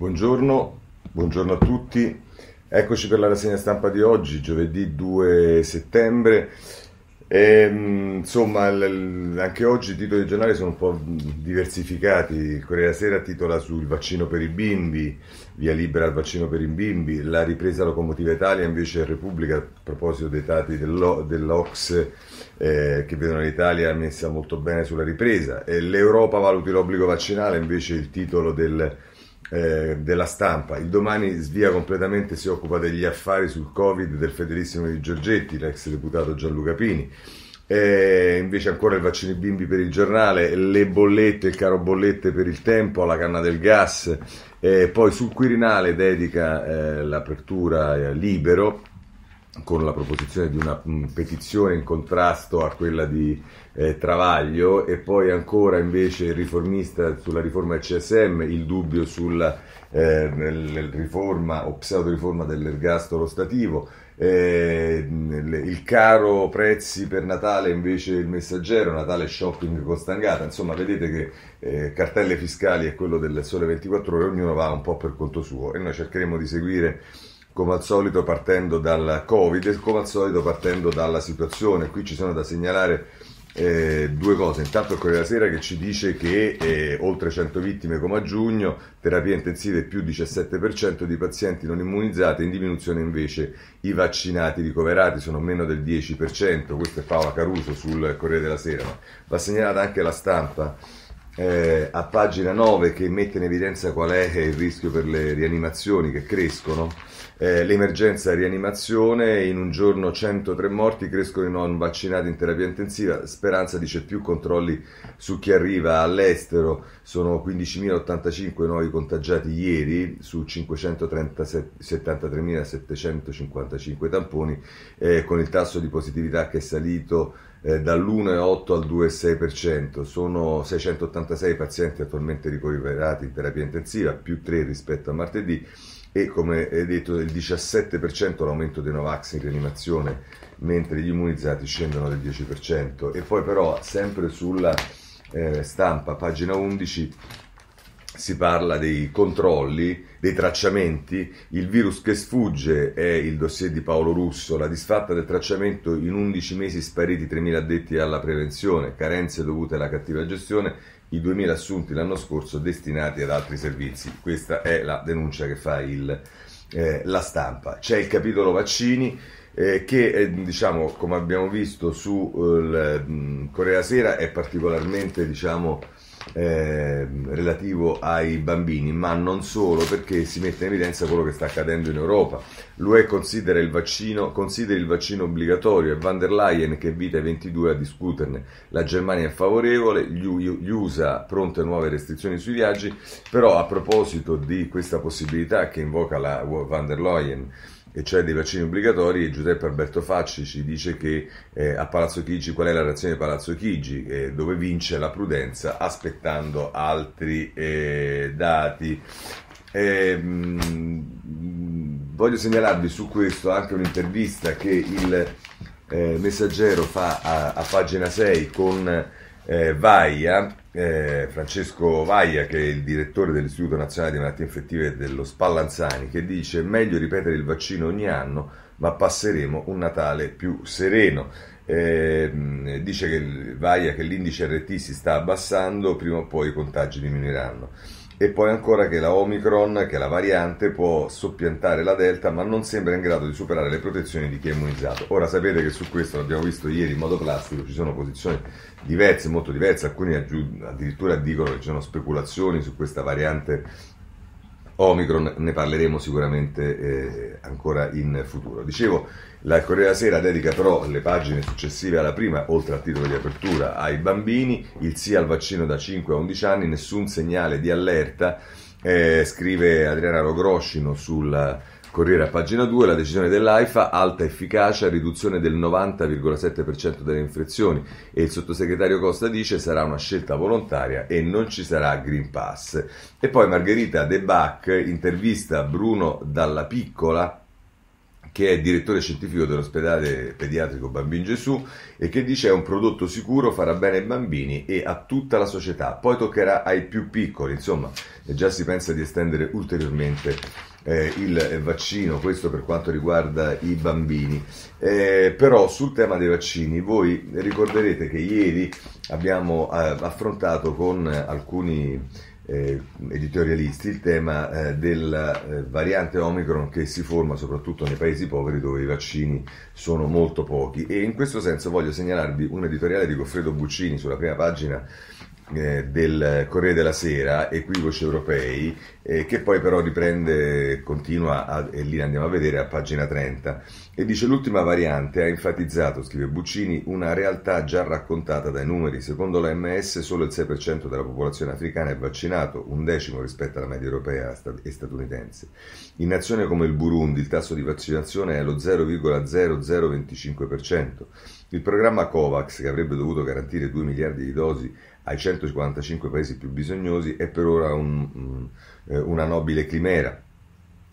Buongiorno, buongiorno, a tutti. Eccoci per la rassegna stampa di oggi, giovedì 2 settembre. E, ehm, insomma, anche oggi i titoli dei giornali sono un po' diversificati. Il Corriere della Sera titola sul vaccino per i bimbi, via libera al vaccino per i bimbi, la ripresa locomotiva Italia invece è Repubblica a proposito dei dati dell'Ox eh, che vedono l'Italia messa molto bene sulla ripresa. E L'Europa valuti l'obbligo vaccinale invece il titolo del eh, della stampa. Il domani svia completamente, si occupa degli affari sul Covid del Federissimo di Giorgetti, l'ex deputato Gianluca Pini. Eh, invece ancora il vaccino ai bimbi per il giornale, le bollette, il caro bollette per il tempo, la canna del gas. Eh, poi sul Quirinale dedica eh, l'apertura eh, libero con la proposizione di una mh, mm, petizione in contrasto a quella di eh, Travaglio e poi ancora invece il riformista sulla riforma del CSM, il dubbio sulla eh, riforma o pseudoriforma dell'ergastolo stativo, eh, il caro prezzi per Natale invece il messaggero, Natale shopping costangata, insomma vedete che eh, cartelle fiscali è quello del sole 24 ore, ognuno va un po' per conto suo e noi cercheremo di seguire come al solito partendo dal Covid e come al solito partendo dalla situazione, qui ci sono da segnalare eh, due cose, intanto il Corriere della Sera che ci dice che eh, oltre 100 vittime come a giugno, terapie intensive più 17% di pazienti non immunizzati, in diminuzione invece i vaccinati ricoverati sono meno del 10%, questo è Paola Caruso sul Corriere della Sera, va segnalata anche la stampa eh, a pagina 9 che mette in evidenza qual è il rischio per le rianimazioni che crescono. Eh, l'emergenza rianimazione, in un giorno 103 morti, crescono i non vaccinati in terapia intensiva, Speranza dice più controlli su chi arriva all'estero, sono 15.085 nuovi contagiati ieri su 573.755 tamponi, eh, con il tasso di positività che è salito eh, dall'1,8 al 2,6%. Sono 686 pazienti attualmente ricoverati in terapia intensiva, più 3 rispetto a martedì e come detto il 17% l'aumento dei Novax in rianimazione, mentre gli immunizzati scendono del 10%. E poi però sempre sulla eh, stampa, pagina 11, si parla dei controlli, dei tracciamenti, il virus che sfugge è il dossier di Paolo Russo, la disfatta del tracciamento in 11 mesi spariti 3.000 addetti alla prevenzione, carenze dovute alla cattiva gestione, i 2.000 assunti l'anno scorso destinati ad altri servizi. Questa è la denuncia che fa il, eh, la stampa. C'è il capitolo vaccini. Eh, che eh, diciamo, come abbiamo visto su eh, mm, Corea Sera è particolarmente diciamo, eh, relativo ai bambini, ma non solo, perché si mette in evidenza quello che sta accadendo in Europa. L'UE considera il vaccino, considera il vaccino obbligatorio e van der Leyen che invita i 22 a discuterne. La Germania è favorevole, gli USA pronte nuove restrizioni sui viaggi, però a proposito di questa possibilità che invoca la van der Leyen, e cioè dei vaccini obbligatori, e Giuseppe Alberto Facci ci dice che eh, a Palazzo Chigi qual è la reazione di Palazzo Chigi, eh, dove vince la prudenza aspettando altri eh, dati. Mh, ehm, voglio segnalarvi su questo anche un'intervista che il eh, Messaggero fa a, a pagina 6 con eh, Vaia, eh, Francesco Vaia, che è il direttore dell'Istituto Nazionale di Malattie Infettive dello Spallanzani, che dice meglio ripetere il vaccino ogni anno, ma passeremo un Natale più sereno. Eh, dice che Vaia che l'indice RT si sta abbassando, prima o poi i contagi diminuiranno. E poi ancora che la Omicron, che è la variante, può soppiantare la Delta, ma non sembra in grado di superare le protezioni di chi è immunizzato. Ora sapete che su questo l'abbiamo visto ieri in modo plastico, ci sono posizioni diverse, molto diverse, alcuni addirittura dicono che ci sono speculazioni su questa variante Omicron, ne parleremo sicuramente eh, ancora in futuro. Dicevo, la Corriere della Sera dedica però le pagine successive alla prima, oltre al titolo di apertura, ai bambini, il sì al vaccino da 5 a 11 anni, nessun segnale di allerta, eh, scrive Adriana Rogroscino sul Corriere a pagina 2, la decisione dell'AIFA, alta efficacia, riduzione del 90,7% delle infezioni e il sottosegretario Costa dice sarà una scelta volontaria e non ci sarà Green Pass. E poi Margherita De Bach intervista Bruno Dalla Piccola che è direttore scientifico dell'ospedale pediatrico Bambin Gesù e che dice è un prodotto sicuro, farà bene ai bambini e a tutta la società. Poi toccherà ai più piccoli, insomma, eh, già si pensa di estendere ulteriormente eh, il vaccino, questo per quanto riguarda i bambini. Eh, però sul tema dei vaccini, voi ricorderete che ieri abbiamo eh, affrontato con alcuni eh, editorialisti il tema eh, della eh, variante Omicron che si forma soprattutto nei paesi poveri dove i vaccini sono molto pochi e in questo senso voglio segnalarvi un editoriale di Goffredo Buccini sulla prima pagina eh, del Corriere della Sera Equivoci Europei eh, che poi però riprende, continua, a, e lì andiamo a vedere a pagina 30, e dice l'ultima variante ha enfatizzato, scrive Buccini, una realtà già raccontata dai numeri. Secondo l'OMS solo il 6% della popolazione africana è vaccinato, un decimo rispetto alla media europea e statunitense. In nazioni come il Burundi il tasso di vaccinazione è lo 0,0025%. Il programma COVAX, che avrebbe dovuto garantire 2 miliardi di dosi ai 145 paesi più bisognosi, è per ora un, eh, una nobile chimera.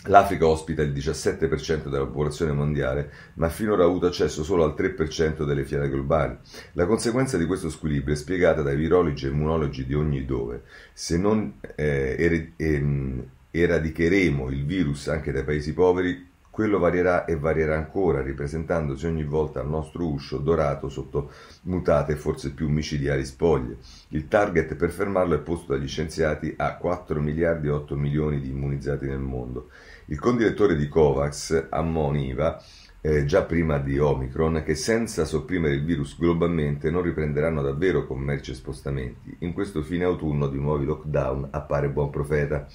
L'Africa ospita il 17% della popolazione mondiale, ma finora ha avuto accesso solo al 3% delle fiere globali. La conseguenza di questo squilibrio è spiegata dai virologi e immunologi di ogni dove. Se non eh, er- em- eradicheremo il virus anche dai paesi poveri, quello varierà e varierà ancora, ripresentandosi ogni volta al nostro uscio dorato sotto mutate e forse più micidiali spoglie. Il target per fermarlo è posto dagli scienziati a 4 miliardi e 8 milioni di immunizzati nel mondo. Il condirettore di Covax ammoniva eh, già prima di Omicron, che senza sopprimere il virus globalmente non riprenderanno davvero commerci e spostamenti. In questo fine autunno di nuovi lockdown appare buon profeta.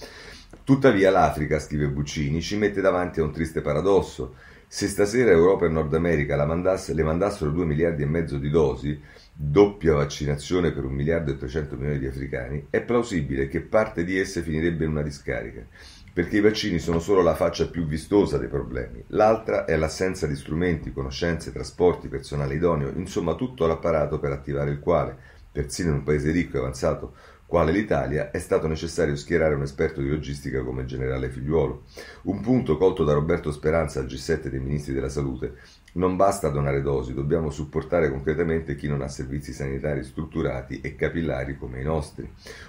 Tuttavia l'Africa, scrive Buccini, ci mette davanti a un triste paradosso. Se stasera Europa e Nord America mandasse, le mandassero 2 miliardi e mezzo di dosi, doppia vaccinazione per 1 miliardo e 300 milioni di africani, è plausibile che parte di esse finirebbe in una discarica, perché i vaccini sono solo la faccia più vistosa dei problemi. L'altra è l'assenza di strumenti, conoscenze, trasporti, personale idoneo, insomma tutto l'apparato per attivare il quale, persino in un paese ricco e avanzato quale l'Italia, è stato necessario schierare un esperto di logistica come il generale Figliuolo. Un punto colto da Roberto Speranza al G7 dei ministri della salute. Non basta donare dosi, dobbiamo supportare concretamente chi non ha servizi sanitari strutturati e capillari come i nostri.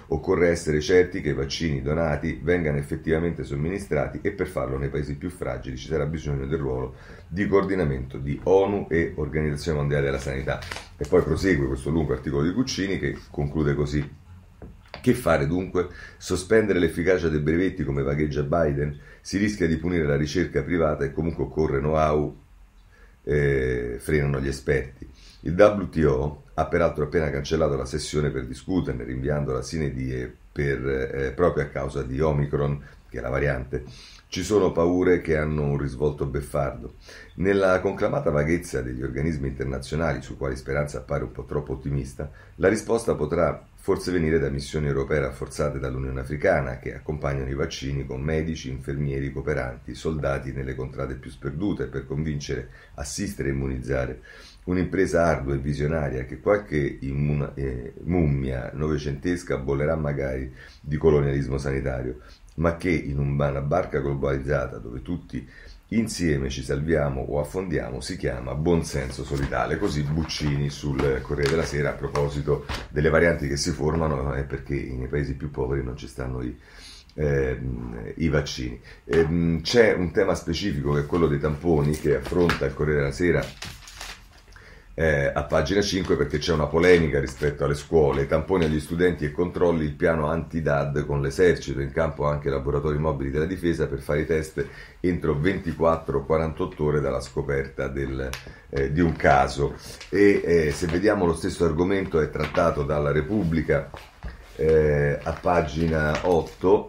Occorre essere certi che i vaccini donati vengano effettivamente somministrati e per farlo nei paesi più fragili ci sarà bisogno del ruolo di coordinamento di ONU e Organizzazione Mondiale della Sanità. E poi prosegue questo lungo articolo di Cuccini che conclude così. Che fare dunque? Sospendere l'efficacia dei brevetti come vagheggia Biden? Si rischia di punire la ricerca privata e comunque occorre know-how, eh, frenano gli esperti. Il WTO ha peraltro appena cancellato la sessione per discuterne, rinviando la sine die per, eh, proprio a causa di Omicron, che è la variante. Ci sono paure che hanno un risvolto beffardo. Nella conclamata vaghezza degli organismi internazionali, su quali Speranza appare un po' troppo ottimista, la risposta potrà forse venire da missioni europee rafforzate dall'Unione Africana che accompagnano i vaccini con medici, infermieri, cooperanti, soldati nelle contrade più sperdute per convincere, assistere e immunizzare. Un'impresa ardua e visionaria che qualche immuna, eh, mummia novecentesca bollerà magari di colonialismo sanitario, ma che in una barca globalizzata dove tutti Insieme ci salviamo o affondiamo si chiama buonsenso solidale, così Buccini sul Corriere della Sera a proposito delle varianti che si formano è eh, perché nei paesi più poveri non ci stanno i, eh, i vaccini. Eh, c'è un tema specifico che è quello dei tamponi che affronta il Corriere della Sera eh, a pagina 5 perché c'è una polemica rispetto alle scuole, tamponi agli studenti e controlli il piano anti-DAD con l'esercito, in campo anche laboratori mobili della difesa per fare i test entro 24-48 ore dalla scoperta del, eh, di un caso. E eh, se vediamo lo stesso argomento è trattato dalla Repubblica eh, a pagina 8.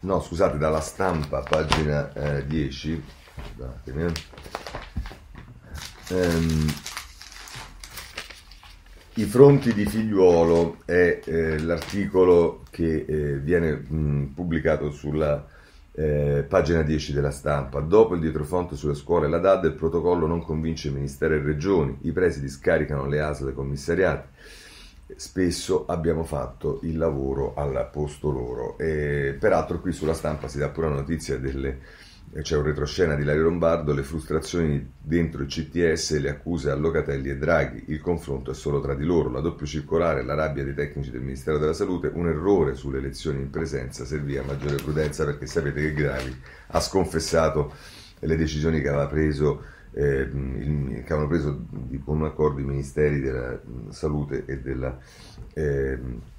No, scusate, dalla stampa, pagina 10. Eh, scusatemi. Eh. Ehm, I fronti di figliuolo è eh, l'articolo che eh, viene mh, pubblicato sulla eh, pagina 10 della stampa. Dopo il dietrofonte sulle scuole e la DAD, il protocollo non convince il Ministero e Regioni. I presidi scaricano le ASL commissariate spesso abbiamo fatto il lavoro al posto loro. E, peraltro qui sulla stampa si dà pure la notizia delle e c'è un retroscena di Lario Lombardo, le frustrazioni dentro il CTS, le accuse a Locatelli e Draghi, il confronto è solo tra di loro, la doppio circolare, la rabbia dei tecnici del Ministero della Salute, un errore sulle elezioni in presenza, servì a maggiore prudenza perché sapete che Gravi ha sconfessato le decisioni che, preso, eh, il, che avevano preso con un accordo i Ministeri della Salute e della... Eh,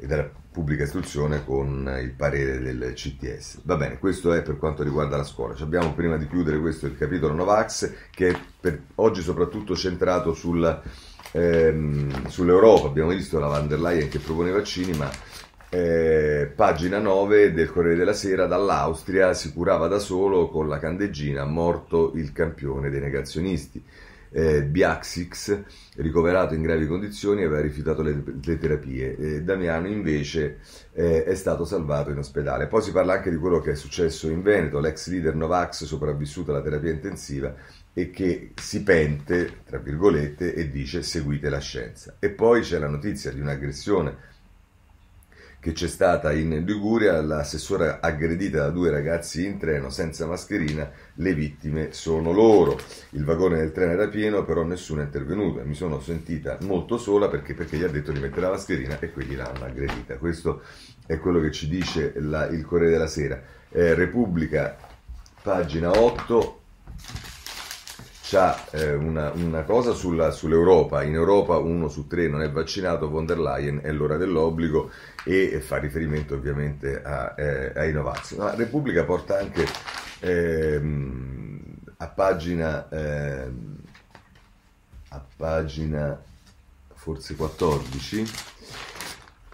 e della pubblica istruzione con il parere del CTS. Va bene, questo è per quanto riguarda la scuola. Ci abbiamo prima di chiudere questo il capitolo Novax che è per oggi soprattutto centrato sul, ehm, sull'Europa. Abbiamo visto la van der Leyen che propone i vaccini, ma eh, pagina 9 del Corriere della Sera, dall'Austria si curava da solo con la candeggina, morto il campione dei negazionisti eh, Biaxix, ricoverato in gravi condizioni, aveva rifiutato le, le terapie. Eh, Damiano invece eh, è stato salvato in ospedale. Poi si parla anche di quello che è successo in Veneto, l'ex leader Novax sopravvissuto alla terapia intensiva e che si pente, tra virgolette, e dice seguite la scienza. E poi c'è la notizia di un'aggressione che c'è stata in Liguria, l'assessore aggredita da due ragazzi in treno senza mascherina, le vittime sono loro. Il vagone del treno era pieno, però nessuno è intervenuto. Mi sono sentita molto sola perché, perché gli ha detto di mettere la mascherina e quelli l'hanno aggredita. Questo è quello che ci dice la, il Corriere della Sera. Eh, Repubblica, pagina 8 ha eh, una, una, cosa sulla, sull'Europa, in Europa uno su tre non è vaccinato, von der Leyen è l'ora dell'obbligo e fa riferimento ovviamente a, eh, ai Novax. La Repubblica porta anche eh, a pagina, ehm, a pagina forse 14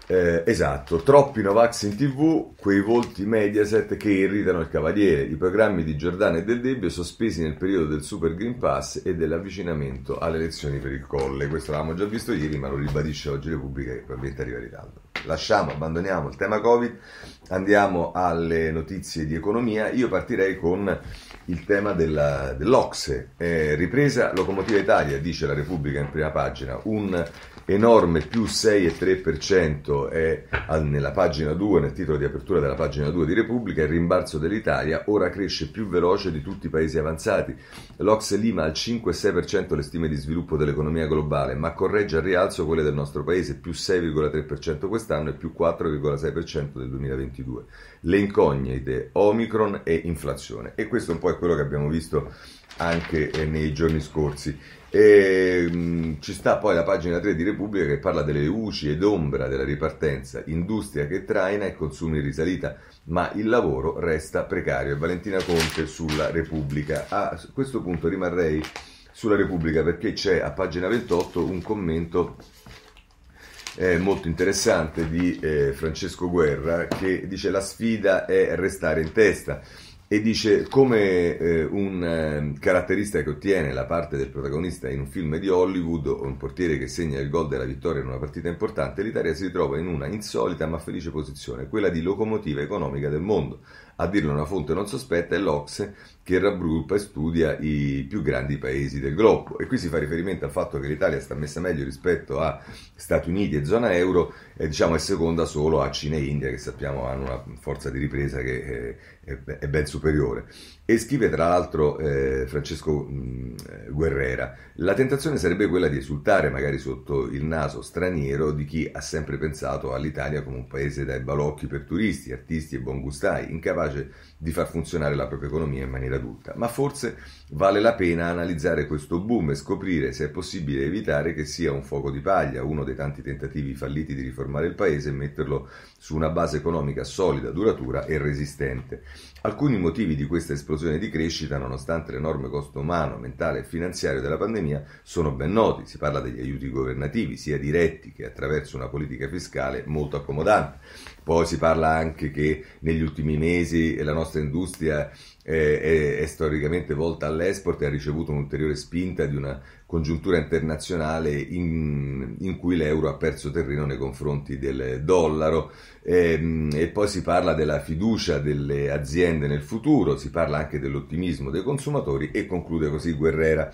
eh, esatto, troppi Novax in tv, quei volti Mediaset che irritano il Cavaliere, i programmi di Giordano e Del Debbio sospesi nel periodo del Super Green Pass e dell'avvicinamento alle elezioni per il Colle. Questo l'avevamo già visto ieri, ma lo ribadisce oggi Repubblica che probabilmente arriva in ritardo. Lasciamo, abbandoniamo il tema Covid, andiamo alle notizie di economia. Io partirei con il tema della, dell'Ocse. Eh, ripresa Locomotiva Italia, dice la Repubblica in prima pagina. Un enorme più 6,3% è nella pagina 2, nel titolo di apertura della pagina 2 di Repubblica, il rimbalzo dell'Italia ora cresce più veloce di tutti i paesi avanzati. L'Ox Lima al 5,6% le stime di sviluppo dell'economia globale, ma corregge al rialzo quelle del nostro paese, più 6,3% quest'anno e più 4,6% del 2022. Le incognite, Omicron e inflazione. E questo un po' è quello che abbiamo visto anche eh, nei giorni scorsi. E, ehm, ci sta poi la pagina 3 di Repubblica che parla delle luci ed ombra della ripartenza, industria che traina e consumi in risalita, ma il lavoro resta precario. E Valentina Conte sulla Repubblica. A questo punto rimarrei sulla Repubblica perché c'è a pagina 28 un commento eh, molto interessante di eh, Francesco Guerra che dice la sfida è restare in testa e dice come eh, un eh, caratterista che ottiene la parte del protagonista in un film di Hollywood o un portiere che segna il gol della vittoria in una partita importante, l'Italia si ritrova in una insolita ma felice posizione, quella di locomotiva economica del mondo. A dirlo una fonte non sospetta è l'Ocse che raggruppa e studia i più grandi paesi del globo. E qui si fa riferimento al fatto che l'Italia sta messa meglio rispetto a Stati Uniti e zona euro, e diciamo è seconda solo a Cina e India, che sappiamo hanno una forza di ripresa che è, è, è ben superiore. E scrive tra l'altro eh, Francesco mh, mm, eh, Guerrera, la tentazione sarebbe quella di esultare magari sotto il naso straniero di chi ha sempre pensato all'Italia come un paese dai balocchi per turisti, artisti e buongustai, incapace di far funzionare la propria economia in maniera adulta. Ma forse vale la pena analizzare questo boom e scoprire se è possibile evitare che sia un fuoco di paglia, uno dei tanti tentativi falliti di riformare il paese e metterlo su una base economica solida, duratura e resistente. Alcuni motivi di questa esplosione di crescita, nonostante l'enorme costo umano, mentale e finanziario della pandemia, sono ben noti. Si parla degli aiuti governativi, sia diretti che attraverso una politica fiscale molto accomodante. Poi si parla anche che negli ultimi mesi la nostra industria è, eh, è, è storicamente volta all'export e ha ricevuto un'ulteriore spinta di una congiuntura internazionale in, in, cui l'euro ha perso terreno nei confronti del dollaro e, ehm, e, poi si parla della fiducia delle aziende nel futuro, si parla anche dell'ottimismo dei consumatori e conclude così Guerrera.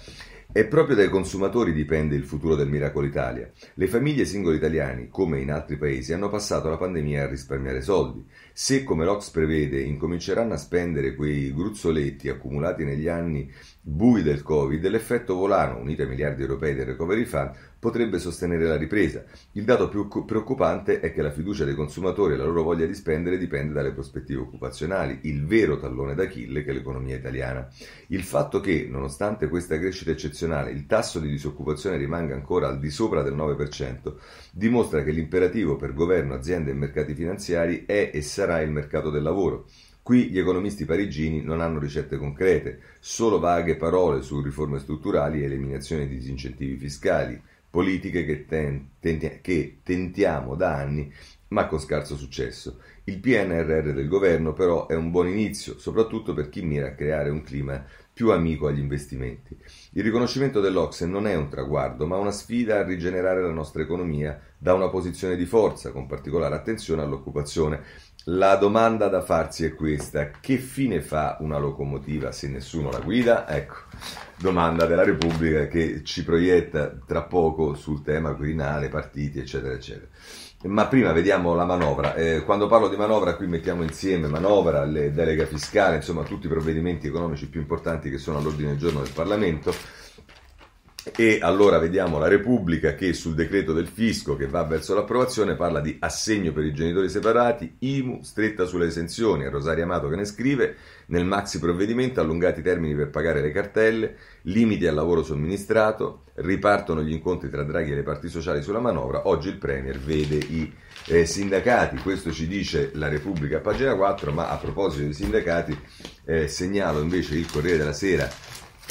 E proprio dai consumatori dipende il futuro del Miracolo Italia. Le famiglie singole italiane, come in altri paesi, hanno passato la pandemia a risparmiare soldi. Se, come l'Ox prevede, incominceranno a spendere quei gruzzoletti accumulati negli anni bui del Covid, l'effetto volano, unito ai miliardi europei del Recovery Fund, potrebbe sostenere la ripresa. Il dato più preoccupante è che la fiducia dei consumatori e la loro voglia di spendere dipende dalle prospettive occupazionali, il vero tallone d'Achille che è l'economia italiana. Il fatto che, nonostante questa crescita eccezionale, il tasso di disoccupazione rimanga ancora al di sopra del 9%, dimostra che l'imperativo per governo, aziende e mercati finanziari è e sarà il mercato del lavoro. Qui gli economisti parigini non hanno ricette concrete, solo vaghe parole su riforme strutturali e eliminazione di disincentivi fiscali politiche che, ten, ten, che tentiamo da anni ma con scarso successo. Il PNRR del governo però è un buon inizio, soprattutto per chi mira a creare un clima più amico agli investimenti. Il riconoscimento dell'Ocse non è un traguardo, ma una sfida a rigenerare la nostra economia da una posizione di forza, con particolare attenzione all'occupazione. La domanda da farsi è questa: che fine fa una locomotiva se nessuno la guida? Ecco domanda della Repubblica che ci proietta tra poco sul tema Quirinale, partiti, eccetera, eccetera. Ma prima vediamo la manovra. Eh, quando parlo di manovra, qui mettiamo insieme manovra, le delega fiscale, insomma tutti i provvedimenti economici più importanti che sono all'ordine del giorno del Parlamento. E allora vediamo la Repubblica che sul decreto del fisco che va verso l'approvazione parla di assegno per i genitori separati, IMU stretta sulle esenzioni, è Rosaria Amato che ne scrive, nel maxi provvedimento allungati i termini per pagare le cartelle, limiti al lavoro somministrato, ripartono gli incontri tra Draghi e le parti sociali sulla manovra, oggi il Premier vede i eh, sindacati, questo ci dice la Repubblica a pagina 4, ma a proposito dei sindacati eh, segnalo invece il Corriere della Sera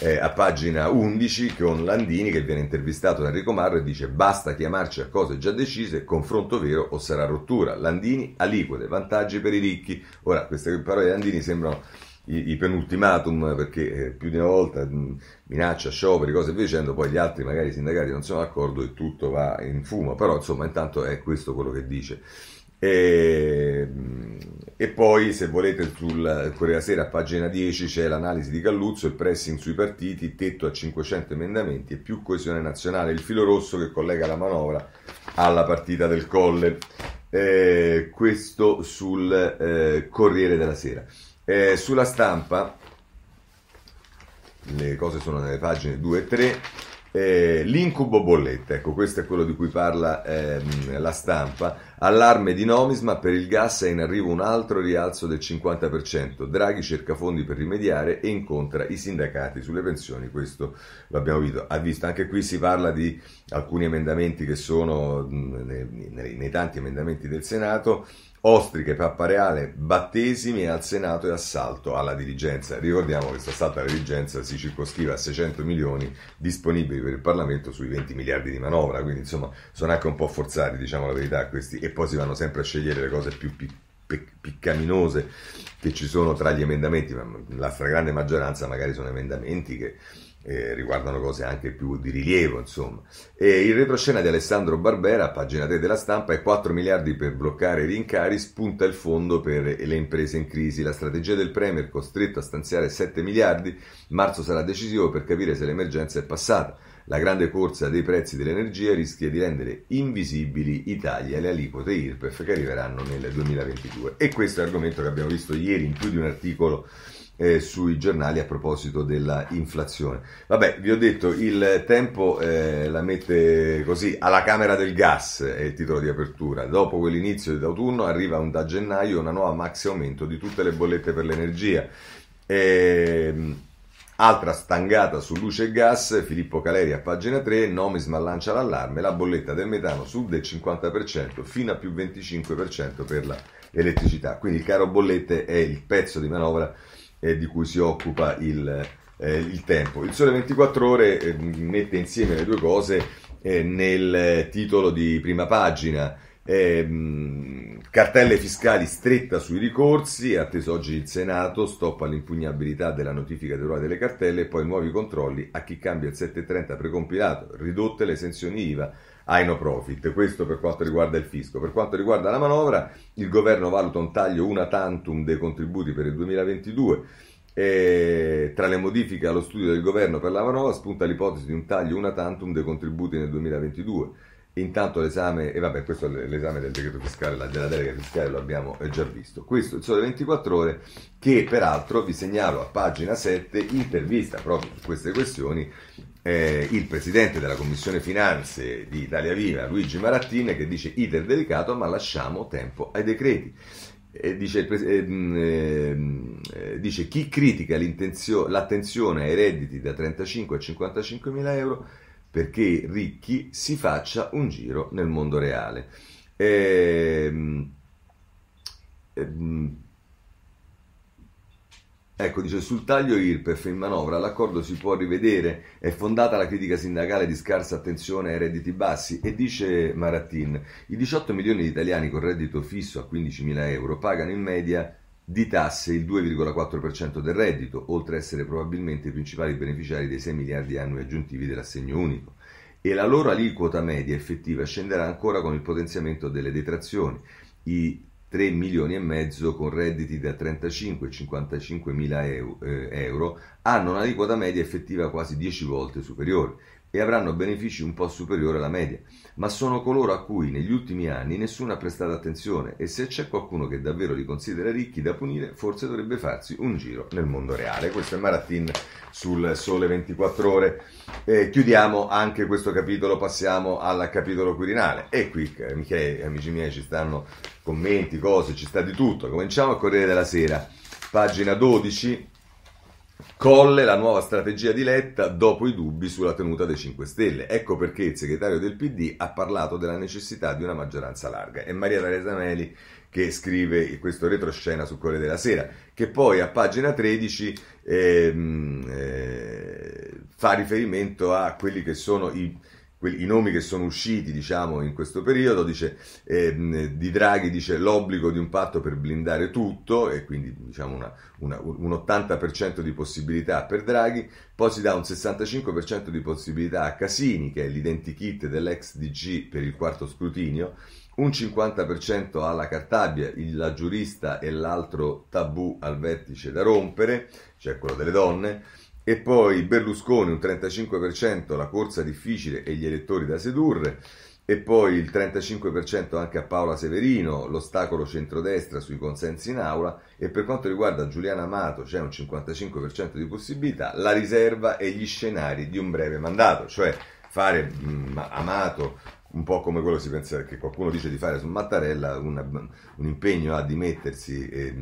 eh, a pagina 11 con Landini che viene intervistato da Enrico Marro e dice basta chiamarci a cose già decise, confronto vero o sarà rottura. Landini, aliquote, vantaggi per i ricchi. Ora, queste parole di Landini sembrano i, i penultimatum perché eh, più di una volta mm, minaccia, scioperi, cose via dicendo, poi gli altri magari i sindacati non sono d'accordo e tutto va in fumo, però insomma intanto è questo quello che dice. E, mm, e, poi, se volete, sul Corriere Sera, a pagina 10 c'è l'analisi di Galluzzo, il pressing sui partiti, tetto a 500 emendamenti e più coesione nazionale, il filo rosso che collega la manovra alla partita del Colle. Eh, questo sul eh, Corriere della Sera. Eh, sulla stampa, le cose sono nelle pagine 2 e 3. Eh, l'incubo bolletta, ecco questo è quello di cui parla ehm, la stampa, allarme di nomisma, per il gas è in arrivo un altro rialzo del 50%, Draghi cerca fondi per rimediare e incontra i sindacati sulle pensioni, questo l'abbiamo visto, ha visto. anche qui si parla di alcuni emendamenti che sono mh, nei, nei, nei tanti emendamenti del Senato, ostriche, pappareale, battesimi al Senato e assalto alla dirigenza. Ricordiamo che questo assalto alla dirigenza si circoscrive a 600 milioni disponibili per il Parlamento sui 20 miliardi di manovra, quindi insomma sono anche un po' forzati, diciamo la verità, questi e poi si vanno sempre a scegliere le cose più piccole piccaminose che ci sono tra gli emendamenti, ma la stragrande maggioranza magari sono emendamenti che eh, riguardano cose anche più di rilievo, insomma. E il retroscena di Alessandro Barbera, pagina 3 della stampa, è 4 miliardi per bloccare i rincari, spunta il fondo per le imprese in crisi. La strategia del Premier costretto a stanziare 7 miliardi, marzo sarà decisivo per capire se l'emergenza è passata. La grande corsa dei prezzi dell'energia rischia di rendere invisibili Italia e le aliquote IRPEF che arriveranno nel 2022. E questo è l'argomento che abbiamo visto ieri in più di un articolo eh, sui giornali a proposito dell'inflazione. Vabbè, vi ho detto, il tempo eh, la mette così alla camera del gas, è il titolo di apertura. Dopo quell'inizio d'autunno arriva un, da gennaio una nuova maxi aumento di tutte le bollette per l'energia. Eh, Altra stangata su luce e gas, Filippo Caleri a pagina 3, Nomisma lancia l'allarme, la bolletta del metano sub del 50% fino a più 25% per l'elettricità. Quindi il caro bollette è il pezzo di manovra eh, di cui si occupa il, eh, il, tempo. Il Sole 24 ore eh, mette insieme le due cose eh, nel titolo di prima pagina. Eh, cartelle fiscali stretta sui ricorsi, atteso oggi il Senato, stop all'impugnabilità della notifica dell'ora delle cartelle e poi nuovi controlli a chi cambia il 730 precompilato, ridotte le esenzioni IVA ai no profit. Questo per quanto riguarda il fisco. Per quanto riguarda la manovra, il governo valuta un taglio una tantum dei contributi per il 2022. E tra le modifiche allo studio del governo per la manovra spunta l'ipotesi di un taglio una tantum dei contributi nel 2022. Intanto l'esame, e vabbè, questo è l'esame del decreto fiscale, della delega fiscale lo abbiamo eh, già visto. Questo è il sole 24 ore che peraltro vi segnalo a pagina 7 intervista proprio su queste questioni eh, il presidente della commissione finanze di Italia Viva, Luigi Marattin, che dice iter delicato ma lasciamo tempo ai decreti. Eh, dice, ehm, ehm, eh, dice, chi critica l'attenzione ai redditi da 35 a 55 mila euro perché ricchi si faccia un giro nel mondo reale. Ehm, Ecco, dice sul taglio IRPEF in manovra l'accordo si può rivedere, è fondata la critica sindacale di scarsa attenzione ai redditi bassi e dice Marattin, i 18 milioni di italiani con reddito fisso a 15 mila euro pagano in media di tasse il 2,4% del reddito, oltre a essere probabilmente i principali beneficiari dei 6 miliardi annui aggiuntivi dell'assegno unico e la loro aliquota media effettiva scenderà ancora con il potenziamento delle detrazioni. I 3 milioni e mezzo con redditi da 35-55 mila euro, eh, euro hanno un'aliquota media effettiva quasi 10 volte superiore e avranno benefici un po' superiori alla media, ma sono coloro a cui negli ultimi anni nessuno ha prestato attenzione e se c'è qualcuno che davvero li considera ricchi da punire, forse dovrebbe farsi un giro nel mondo reale. Questo è Maratin sul Sole 24 Ore. Eh, chiudiamo anche questo capitolo, passiamo al capitolo Quirinale. E qui, eh, Michele, amici miei, ci stanno commenti, cose, ci sta di tutto. Cominciamo a Corriere della Sera, pagina 12 Colle la nuova strategia di Letta dopo i dubbi sulla tenuta dei 5 Stelle. Ecco perché il segretario del PD ha parlato della necessità di una maggioranza larga. È Maria Teresa Meli che scrive questo retroscena sul Corriere della Sera, che poi a pagina 13 ehm, eh, fa riferimento a quelli che sono i i nomi che sono usciti diciamo, in questo periodo, dice, eh, di Draghi dice l'obbligo di un patto per blindare tutto e quindi diciamo, una, una, un 80% di possibilità per Draghi, poi si dà un 65% di possibilità a Casini che è l'identikit dell'ex DG per il quarto scrutinio, un 50% alla Cartabia, la giurista e l'altro tabù al vertice da rompere, cioè quello delle donne e poi Berlusconi un 35%, la corsa difficile e gli elettori da sedurre. E poi il 35% anche a Paola Severino, l'ostacolo centrodestra sui consensi in aula. E per quanto riguarda Giuliana Amato c'è un 55% di possibilità, la riserva e gli scenari di un breve mandato, cioè fare mh, Amato un po' come quello che si pensa che qualcuno dice di fare su Mattarella, una, un impegno a dimettersi eh,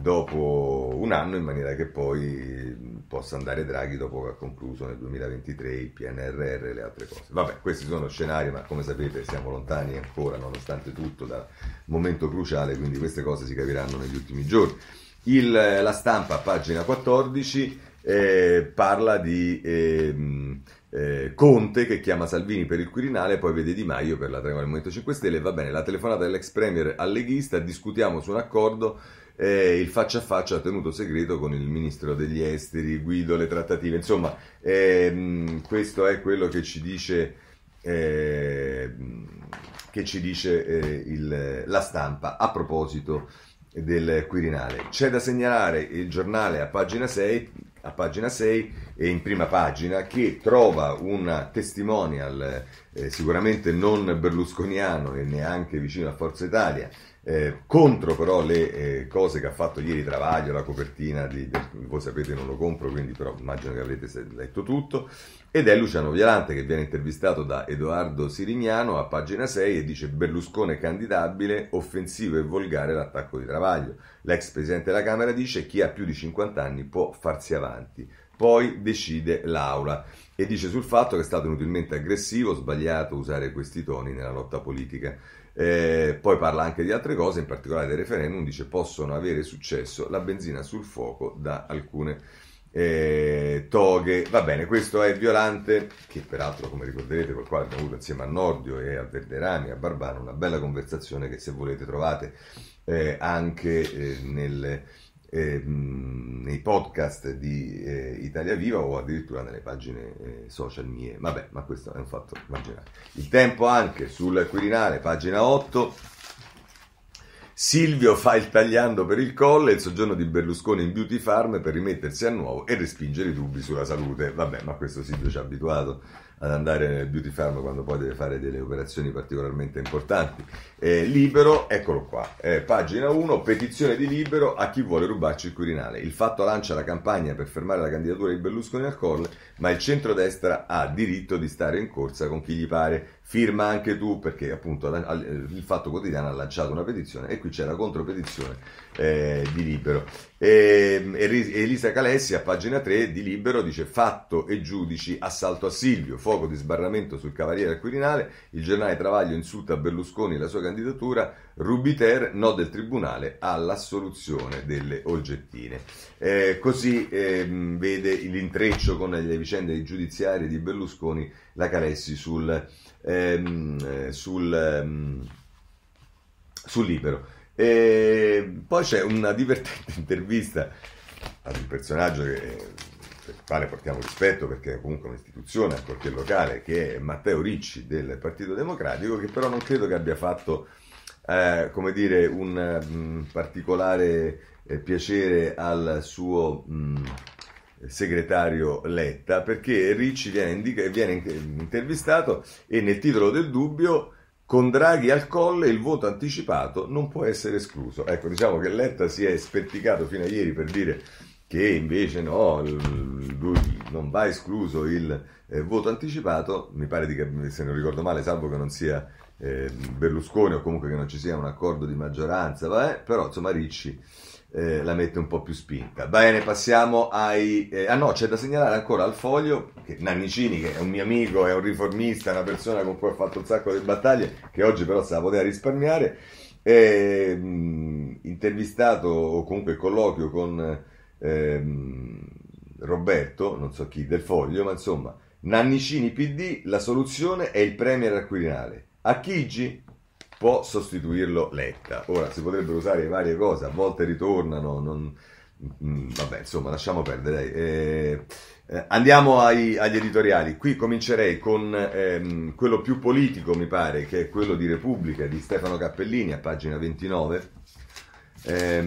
dopo un anno in maniera che poi ehm, possa andare Draghi dopo che ha concluso nel 2023 il PNRR e le altre cose. Vabbè, questi sono scenari, ma come sapete siamo lontani ancora, nonostante tutto, dal momento cruciale, quindi queste cose si capiranno negli ultimi giorni. Il, la stampa, pagina 14, eh, parla di... Eh, eh, Conte che chiama Salvini per il Quirinale, poi vede Di Maio per la Tremola del Movimento 5 Stelle. Va bene, la telefonata dell'ex premier al leghista, discutiamo su un accordo. Eh, il faccia a faccia ha tenuto segreto con il ministro degli esteri, Guido, le trattative. Insomma, ehm, questo è quello che ci dice. Eh, che ci dice eh, il, la stampa a proposito del Quirinale. C'è da segnalare il giornale a pagina 6 a pagina 6 e in prima pagina che trova un testimonial eh, sicuramente non berlusconiano e neanche vicino a Forza Italia eh, contro però le eh, cose che ha fatto ieri Travaglio, la copertina, di, del, voi sapete non lo compro, quindi però immagino che avrete letto tutto, ed è Luciano Vialante che viene intervistato da Edoardo Sirignano a pagina 6 e dice Berlusconi è candidabile, offensivo e volgare l'attacco di Travaglio. L'ex presidente della Camera dice chi ha più di 50 anni può farsi avanti. Poi decide l'Aula e dice sul fatto che è stato inutilmente aggressivo, sbagliato usare questi toni nella lotta politica. Eh, poi parla anche di altre cose, in particolare del referendum, dice possono avere successo la benzina sul fuoco da alcune eh, toghe. Va bene, questo è Violante, che peraltro, come ricorderete, col quale abbiamo avuto insieme a Nordio e a Verderani, a Barbano, una bella conversazione che se volete trovate eh, anche eh, nel, eh, nei podcast di eh, Italia Viva o addirittura nelle pagine eh, social mie. Vabbè, ma questo è un fatto marginale. Il tempo anche sul Quirinale, pagina 8 Silvio fa il tagliando per il colle, il soggiorno di Berlusconi in Beauty Farm per rimettersi a nuovo e respingere i dubbi sulla salute. Vabbè, ma questo Silvio ci ha abituato ad andare nel beauty farm quando poi deve fare delle operazioni particolarmente importanti. Eh, libero, eccolo qua, eh, pagina 1, petizione di Libero a chi vuole rubarci il Quirinale. Il fatto lancia la campagna per fermare la candidatura di Berlusconi al Colle, ma il centrodestra ha diritto di stare in corsa con chi gli pare. Firma anche tu, perché appunto il Fatto Quotidiano ha lanciato una petizione e qui c'è la contropetizione eh, di Libero. E, ehm, Elisa Calessi a pagina 3 di Libero dice fatto e giudici assalto a Silvio fuoco di sbarramento sul Cavaliere al Quirinale, il giornale Travaglio insulta Berlusconi e la sua candidatura, Rubiter no del Tribunale all'assoluzione delle oggettine. Eh, così eh, vede l'intreccio con le vicende giudiziarie di Berlusconi la Calessi sul, ehm, eh, sul, ehm, sul libero. E poi c'è una divertente intervista ad un personaggio che eh, per il quale portiamo rispetto perché è comunque un'istituzione, ancorché locale, che è Matteo Ricci del Partito Democratico, che però non credo che abbia fatto, eh, come dire, un mh, mm, particolare eh, piacere al suo... Mh, mm, segretario Letta, perché Ricci viene, indica- viene, intervistato e nel titolo del dubbio con Draghi al colle il voto anticipato non può essere escluso. Ecco, diciamo che Letta si è sperticato fino a ieri per dire che invece no, lui non va escluso il eh, voto anticipato, mi pare di se non ricordo male, salvo che non sia eh, Berlusconi o comunque che non ci sia un accordo di maggioranza, vabbè, però insomma Ricci eh, la mette un po' più spinta. Bene, passiamo ai... Eh, ah no, c'è da segnalare ancora al foglio che Nannicini, che è un mio amico, è un riformista, una persona con cui ho fatto un sacco di battaglie, che oggi però se la poteva risparmiare, è, ehm, mh, intervistato o comunque colloquio con ehm, Roberto, non so chi, del Foglio, ma insomma, Nannicini PD, la soluzione è il Premier al Quirinale. A Chigi può sostituirlo Letta. Ora, si potrebbero usare varie cose, a volte ritornano, non... Mm, vabbè, insomma, lasciamo perdere. Eh, eh, andiamo ai, agli editoriali. Qui comincerei con ehm, quello più politico, mi pare, che è quello di Repubblica di Stefano Cappellini a pagina 29. Eh,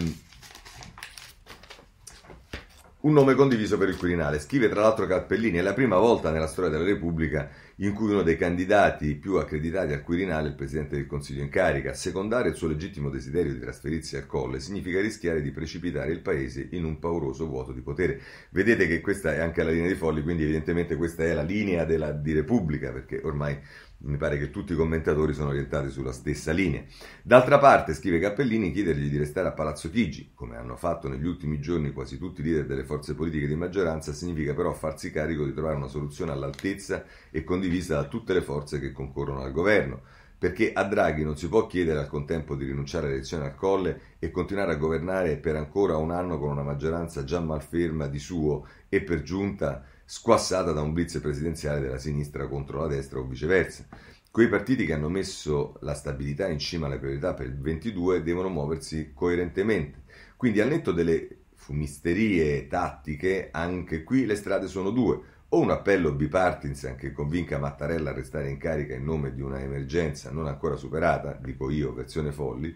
un nome condiviso per il Quirinale. Scrive tra l'altro Cappellini, è la prima volta nella storia della Repubblica in cui uno dei candidati più accreditati al Quirinale, è il Presidente del Consiglio in carica, secondare il suo legittimo desiderio di trasferirsi al Colle significa rischiare di precipitare il Paese in un pauroso vuoto di potere. Vedete che questa è anche la linea dei Folli, quindi evidentemente questa è la linea della, di Repubblica, perché ormai mi pare che tutti i commentatori sono orientati sulla stessa linea. D'altra parte, scrive Cappellini, chiedergli di restare a Palazzo Chigi, come hanno fatto negli ultimi giorni quasi tutti i leader delle forze politiche di maggioranza, significa però farsi carico di trovare una soluzione all'altezza e condivisa da tutte le forze che concorrono al governo. Perché a Draghi non si può chiedere al contempo di rinunciare alle elezioni al colle e continuare a governare per ancora un anno con una maggioranza già malferma di suo e per giunta squassata da un blitz presidenziale della sinistra contro la destra o viceversa. Quei partiti che hanno messo la stabilità in cima alle priorità per il 22 devono muoversi coerentemente. Quindi al netto delle fumisterie tattiche, anche qui le strade sono due. O un appello bipartisan che convinca Mattarella a restare in carica in nome di una emergenza non ancora superata, dico io, versione folli,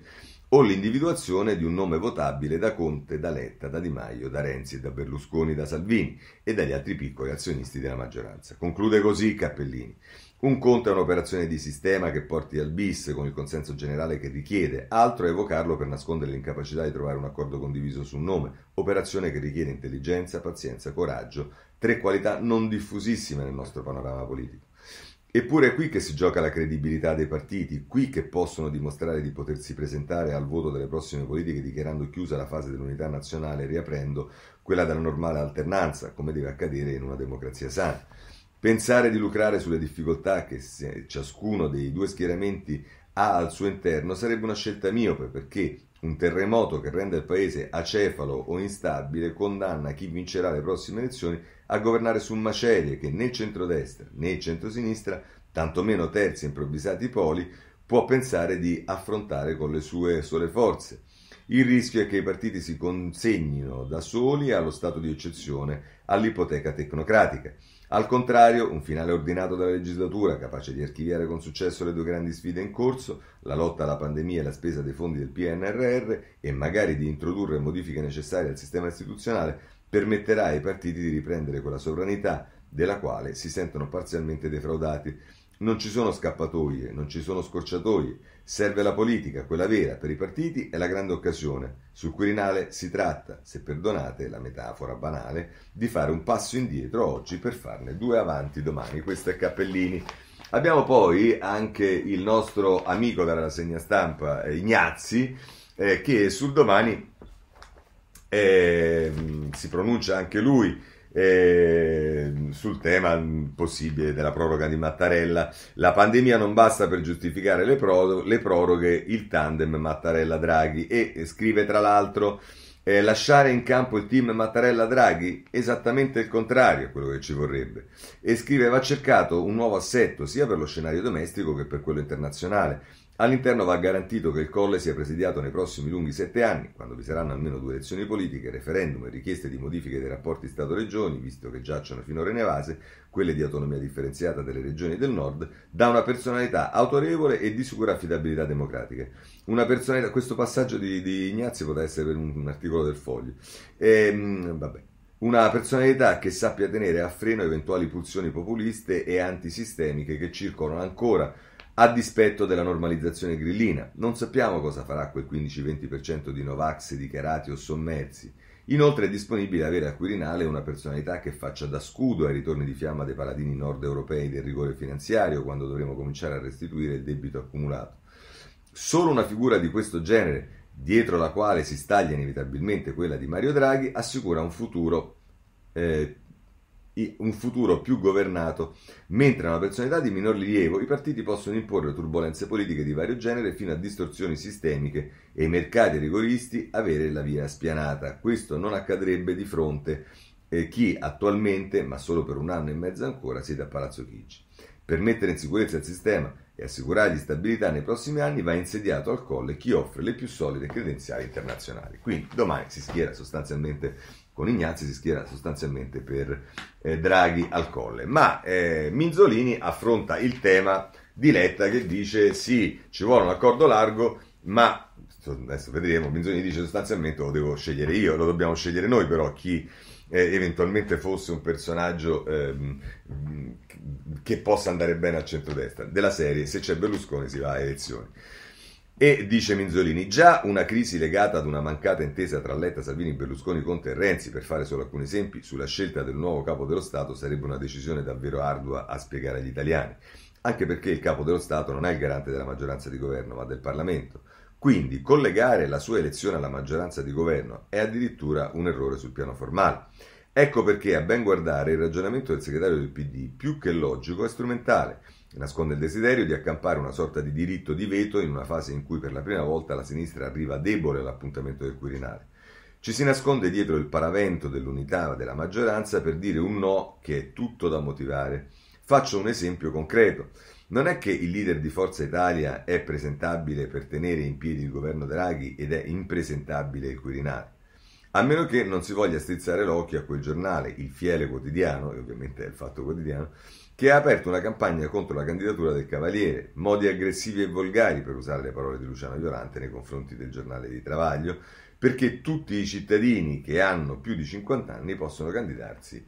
o l'individuazione di un nome votabile da Conte, da Letta, da Di Maio, da Renzi, da Berlusconi, da Salvini e dagli altri piccoli azionisti della maggioranza. Conclude così Cappellini. Un conto è un'operazione di sistema che porti al bis con il consenso generale che richiede, altro è evocarlo per nascondere l'incapacità di trovare un accordo condiviso su un nome, operazione che richiede intelligenza, pazienza, coraggio, tre qualità non diffusissime nel nostro panorama politico. Eppure è qui che si gioca la credibilità dei partiti, qui che possono dimostrare di potersi presentare al voto delle prossime politiche dichiarando chiusa la fase dell'unità nazionale e riaprendo quella della normale alternanza, come deve accadere in una democrazia sana. Pensare di lucrare sulle difficoltà che ciascuno dei due schieramenti ha al suo interno sarebbe una scelta miope perché un terremoto che rende il paese acefalo o instabile condanna chi vincerà le prossime elezioni a governare su macerie che né il centrodestra né il centrosinistra, tantomeno terzi e improvvisati poli, può pensare di affrontare con le sue sole forze. Il rischio è che i partiti si consegnino da soli allo stato di eccezione, all'ipoteca tecnocratica. Al contrario, un finale ordinato dalla legislatura, capace di archiviare con successo le due grandi sfide in corso, la lotta alla pandemia e la spesa dei fondi del PNRR, e magari di introdurre modifiche necessarie al sistema istituzionale, permetterà ai partiti di riprendere quella sovranità della quale si sentono parzialmente defraudati. Non ci sono scappatoie, non ci sono scorciatoie. Serve la politica, quella vera, per i partiti è la grande occasione. Sul Quirinale si tratta, se perdonate la metafora banale, di fare un passo indietro oggi per farne due avanti domani. Questo è Cappellini. Abbiamo poi anche il nostro amico della rassegna stampa, eh, Ignazzi, eh, che sul domani eh, si pronuncia anche lui eh, sul tema possibile della proroga di Mattarella. La pandemia non basta per giustificare le, pro- le proroghe, il tandem Mattarella-Draghi. E scrive tra l'altro... Eh, lasciare in campo il team Mattarella-Draghi? Esattamente il contrario a quello che ci vorrebbe. E scrive va cercato un nuovo assetto sia per lo scenario domestico che per quello internazionale. All'interno va garantito che il Colle sia presidiato nei prossimi lunghi sette anni, quando vi saranno almeno due elezioni politiche, referendum e richieste di modifiche dei rapporti Stato-Regioni, visto che giacciono finora in evase, quelle di autonomia differenziata delle regioni del Nord, da una personalità autorevole e di sicura affidabilità democratica. Una personalità, questo passaggio di, di Ignazio potrà essere per un, un articolo del Foglio. Ehm, vabbè. Una personalità che sappia tenere a freno eventuali pulsioni populiste e antisistemiche che circolano ancora a dispetto della normalizzazione grillina. Non sappiamo cosa farà quel 15-20% di Novax dichiarati o sommersi. Inoltre è disponibile avere al Quirinale una personalità che faccia da scudo ai ritorni di fiamma dei paladini nord europei del rigore finanziario quando dovremo cominciare a restituire il debito accumulato. Solo una figura di questo genere, dietro la quale si staglia inevitabilmente quella di Mario Draghi, assicura un futuro eh, un futuro più governato, mentre una personalità di minor rilievo i partiti possono imporre turbulenze politiche di vario genere fino a distorsioni sistemiche e i mercati rigoristi avere la via spianata. Questo non accadrebbe di fronte eh, chi attualmente, ma solo per un anno e mezzo ancora, siede a Palazzo Chigi. Per mettere in sicurezza il sistema e assicurargli stabilità nei prossimi anni va insediato al colle chi offre le più solide credenziali internazionali. Quindi domani si schiera sostanzialmente con Ignazio si schiera sostanzialmente per eh, Draghi al colle. Ma eh, Minzolini affronta il tema di Letta che dice sì, ci vuole un accordo largo, ma adesso vedremo, Minzolini dice sostanzialmente lo devo scegliere io, lo dobbiamo scegliere noi però chi eh, eventualmente fosse un personaggio ehm, che possa andare bene al centro-destra della serie se c'è Berlusconi si va a elezioni. E dice Minzolini, già una crisi legata ad una mancata intesa tra Letta, Salvini, Berlusconi, Conte e Renzi, per fare solo alcuni esempi, sulla scelta del nuovo capo dello Stato sarebbe una decisione davvero ardua a spiegare agli italiani, anche perché il capo dello Stato non è il garante della maggioranza di governo, ma del Parlamento. Quindi collegare la sua elezione alla maggioranza di governo è addirittura un errore sul piano formale. Ecco perché a ben guardare il ragionamento del segretario del PD, più che logico, è strumentale nasconde il desiderio di accampare una sorta di diritto di veto in una fase in cui per la prima volta la sinistra arriva debole all'appuntamento del Quirinale. Ci si nasconde dietro il paravento dell'unità della maggioranza per dire un no che è tutto da motivare. Faccio un esempio concreto. Non è che il leader di Forza Italia è presentabile per tenere in piedi il governo Draghi ed è impresentabile il Quirinale. A meno che non si voglia strizzare l'occhio a quel giornale, il Fiele Quotidiano, e ovviamente è il Fatto Quotidiano, che ha aperto una campagna contro la candidatura del Cavaliere, modi aggressivi e volgari, per usare le parole di Luciano Violante, nei confronti del giornale di Travaglio, perché tutti i cittadini che hanno più di 50 anni possono candidarsi.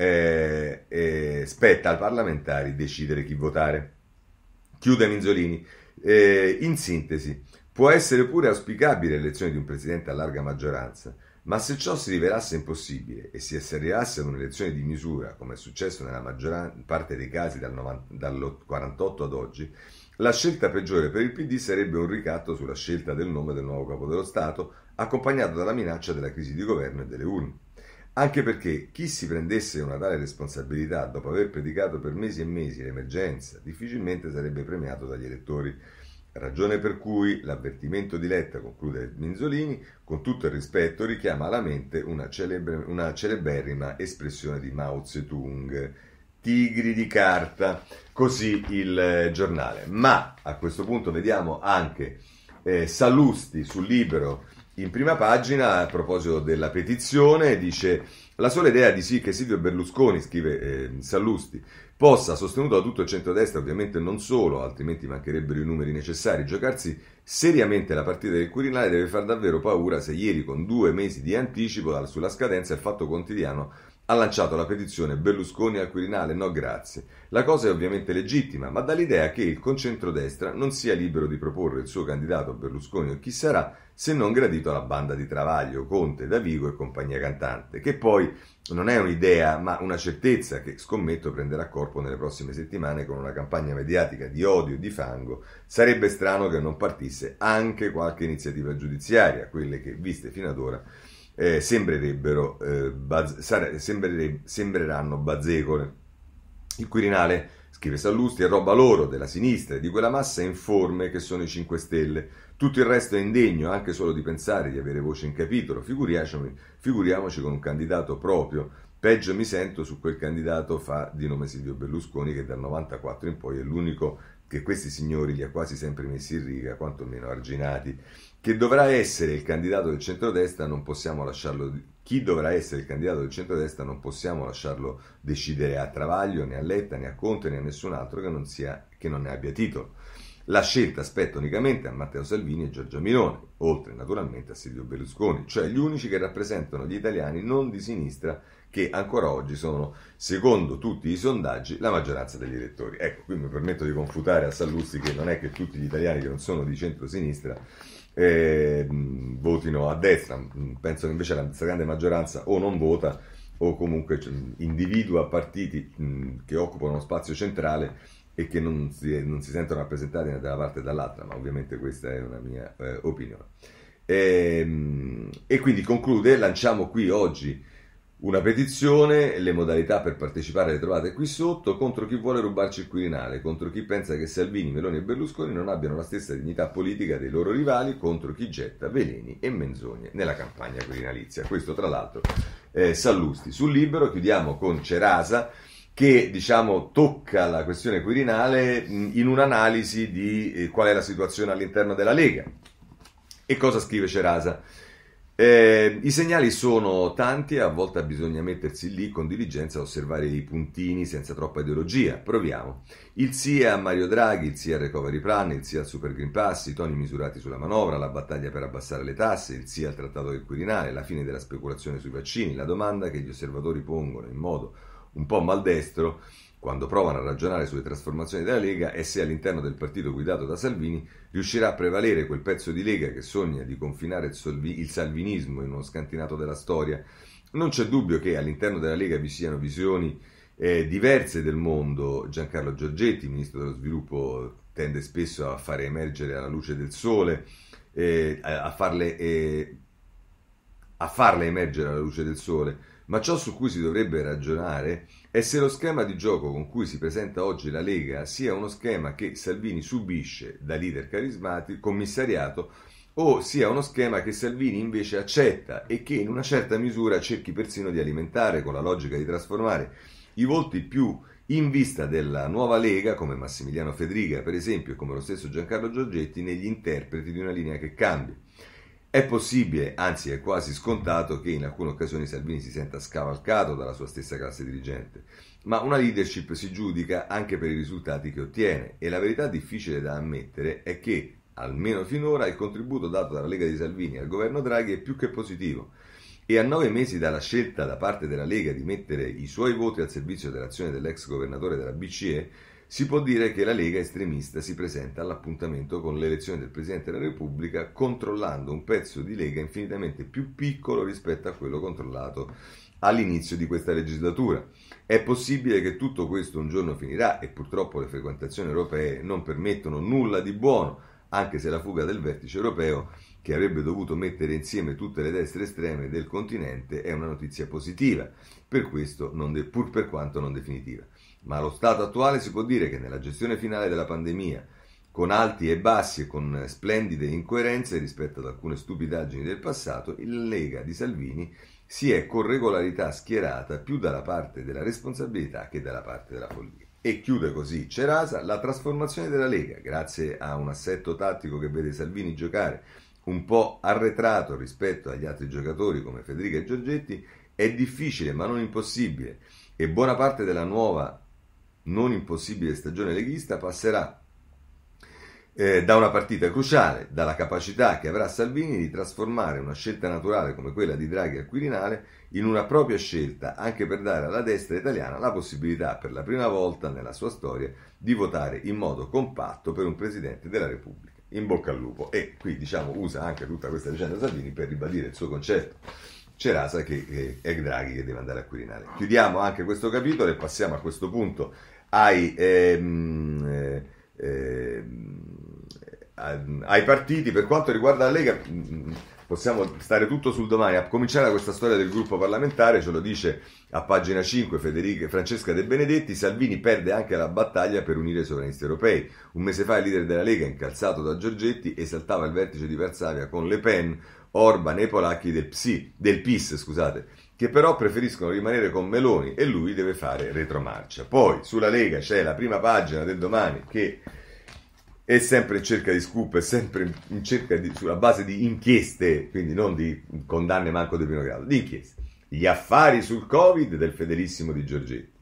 Eh, eh, spetta ai parlamentari decidere chi votare. Chiude Minzolini. Eh, in sintesi, può essere pure auspicabile l'elezione di un presidente a larga maggioranza, ma se ciò si rivelasse impossibile e si asseriasse ad un'elezione di misura, come è successo nella maggior parte dei casi dal 1948 ad oggi, la scelta peggiore per il PD sarebbe un ricatto sulla scelta del nome del nuovo capo dello Stato, accompagnato dalla minaccia della crisi di governo e delle urne. Anche perché chi si prendesse una tale responsabilità dopo aver predicato per mesi e mesi l'emergenza difficilmente sarebbe premiato dagli elettori Ragione per cui l'avvertimento di Letta, conclude Minzolini, con tutto il rispetto richiama alla mente una, celebre, una celeberrima espressione di Mao Zedong, tigri di carta, così il eh, giornale. Ma a questo punto vediamo anche eh, Salusti sul libro in prima pagina a proposito della petizione, dice la sola idea di sì che Silvio Berlusconi, scrive eh, Sallusti, possa, sostenuto da tutto il centrodestra, ovviamente non solo, altrimenti mancherebbero i numeri necessari, giocarsi seriamente la partita del Quirinale deve far davvero paura se ieri con due mesi di anticipo sulla scadenza il fatto quotidiano ha lanciato la petizione Berlusconi al Quirinale no grazie. La cosa è ovviamente legittima, ma dall'idea che il concentrodestra non sia libero di proporre il suo candidato Berlusconi o chi sarà, se non gradito alla banda di Travaglio, Conte, Davigo e compagnia cantante, che poi non è un'idea, ma una certezza che scommetto prenderà corpo nelle prossime settimane con una campagna mediatica di odio e di fango. Sarebbe strano che non partisse anche qualche iniziativa giudiziaria, quelle che, viste fino ad ora, eh, sembrerebbero, eh, baz- sare- sembrere- sembreranno bazzecole. Il Quirinale, scrive Sallusti, è roba loro, della sinistra e di quella massa informe che sono i 5 Stelle. Tutto il resto è indegno, anche solo di pensare di avere voce in capitolo. Figuriamoci, figuriamoci con un candidato proprio. Peggio mi sento su quel candidato fa di nome Silvio Berlusconi che dal 94 in poi è l'unico che questi signori li ha quasi sempre messi in riga, quantomeno arginati. Che dovrà essere il candidato del centrodestra non possiamo lasciarlo chi dovrà essere il candidato del centrodestra non possiamo lasciarlo decidere a Travaglio, né a Letta, né a Conte, né a nessun altro che non, sia, che non ne abbia titolo. La scelta spetta unicamente a Matteo Salvini e Giorgia Milone, oltre naturalmente a Silvio Berlusconi, cioè gli unici che rappresentano gli italiani non di sinistra che ancora oggi sono, secondo tutti i sondaggi, la maggioranza degli elettori. Ecco, qui mi permetto di confutare a Sallusti che non è che tutti gli italiani che non sono di centro sinistra eh, votino a destra, penso che invece la stragrande maggioranza o non vota o comunque cioè, individua partiti che occupano uno spazio centrale e che non si, non si sentono rappresentati né da una parte né dall'altra, ma ovviamente questa è una mia eh, opinione. E, ehm, e, quindi conclude, lanciamo qui oggi una petizione, le modalità per partecipare le trovate qui sotto, contro chi vuole rubarci il Quirinale, contro chi pensa che Salvini, Meloni e Berlusconi non abbiano la stessa dignità politica dei loro rivali, contro chi getta veleni e menzogne nella campagna quirinalizia. Questo tra l'altro eh, Sallusti. Sul libero chiudiamo con Cerasa che diciamo, tocca la questione Quirinale in un'analisi di eh, qual è la situazione all'interno della Lega. E cosa scrive Cerasa? Eh, I segnali sono tanti, a volte bisogna mettersi lì con diligenza a osservare i puntini senza troppa ideologia. Proviamo. Il sì a Mario Draghi, il sì al recovery plan, il sì al super green pass, i toni misurati sulla manovra, la battaglia per abbassare le tasse, il sì al trattato del Quirinale, la fine della speculazione sui vaccini, la domanda che gli osservatori pongono in modo un po' maldestro quando provano a ragionare sulle trasformazioni della Lega e se all'interno del partito guidato da Salvini riuscirà a prevalere quel pezzo di Lega che sogna di confinare il, il salvinismo in uno scantinato della storia. Non c'è dubbio che all'interno della Lega vi siano visioni eh, diverse del mondo. Giancarlo Giorgetti, ministro dello sviluppo, tende spesso a fare emergere alla luce del sole, eh, a, farle, eh, a farle emergere alla luce del sole ma ciò su cui si dovrebbe ragionare è se lo schema di gioco con cui si presenta oggi la Lega sia uno schema che Salvini subisce da leader carismatico, commissariato, o sia uno schema che Salvini invece accetta e che in una certa misura cerchi persino di alimentare con la logica di trasformare i volti più in vista della nuova Lega, come Massimiliano Federica per esempio, e come lo stesso Giancarlo Giorgetti, negli interpreti di una linea che cambia. È possibile, anzi è quasi scontato, che in alcune occasioni Salvini si senta scavalcato dalla sua stessa classe dirigente, ma una leadership si giudica anche per i risultati che ottiene e la verità difficile da ammettere è che, almeno finora, il contributo dato dalla Lega di Salvini al governo Draghi è più che positivo e a nove mesi dalla scelta da parte della Lega di mettere i suoi voti al servizio dell'azione dell'ex governatore della BCE, si può dire che la Lega estremista si presenta all'appuntamento con l'elezione del Presidente della Repubblica controllando un pezzo di Lega infinitamente più piccolo rispetto a quello controllato all'inizio di questa legislatura. È possibile che tutto questo un giorno finirà e purtroppo le frequentazioni europee non permettono nulla di buono, anche se la fuga del vertice europeo, che avrebbe dovuto mettere insieme tutte le destre estreme del continente, è una notizia positiva, per questo de- pur per quanto non definitiva ma allo stato attuale si può dire che nella gestione finale della pandemia, con alti e bassi e con splendide incoerenze rispetto ad alcune stupidaggini del passato, il Lega di Salvini si è con regolarità schierata più dalla parte della responsabilità che dalla parte della follia. E chiude così Cerasa la trasformazione della Lega, grazie a un assetto tattico che vede Salvini giocare un po' arretrato rispetto agli altri giocatori come Federica e Giorgetti, è difficile ma non impossibile e buona parte della nuova non impossibile stagione leghista passerà eh, da una partita cruciale, dalla capacità che avrà Salvini di trasformare una scelta naturale come quella di Draghi al Quirinale in una propria scelta, anche per dare alla destra italiana la possibilità, per la prima volta nella sua storia, di votare in modo compatto per un Presidente della Repubblica. In bocca al lupo. E qui diciamo usa anche tutta questa vicenda Salvini per ribadire il suo concetto. Cerasa che eh, è Draghi che deve andare al Quirinale. Chiudiamo anche questo capitolo e passiamo a questo punto ai, ehm ehm, ehm, ehm, ai partiti. Per quanto riguarda la Lega, mm, mm, possiamo stare tutto sul domani, a cominciare da questa storia del gruppo parlamentare, ce lo dice a pagina 5 Federica, Francesca De Benedetti, Salvini perde anche la battaglia per unire i sovranisti europei. Un mese fa il leader della Lega, incalzato da Giorgetti, esaltava il vertice di Varsavia con Le Pen, Orban e i polacchi del, PSI, del PIS, scusate che però preferiscono rimanere con Meloni e lui deve fare retromarcia. Poi sulla Lega c'è la prima pagina del domani che è sempre in cerca di scoop, è sempre in cerca di, sulla base di inchieste, quindi non di condanne manco di primo grado, di inchieste. Gli affari sul Covid del fedelissimo di Giorgetti.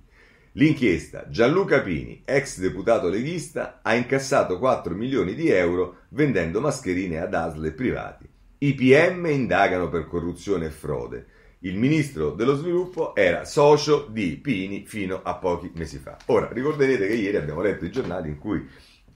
L'inchiesta Gianluca Pini, ex deputato leghista, ha incassato 4 milioni di euro vendendo mascherine ad ASL privati. I PM indagano per corruzione e frode. Il ministro dello sviluppo era socio di Pini fino a pochi mesi fa. Ora, ricorderete che ieri abbiamo letto i giornali in cui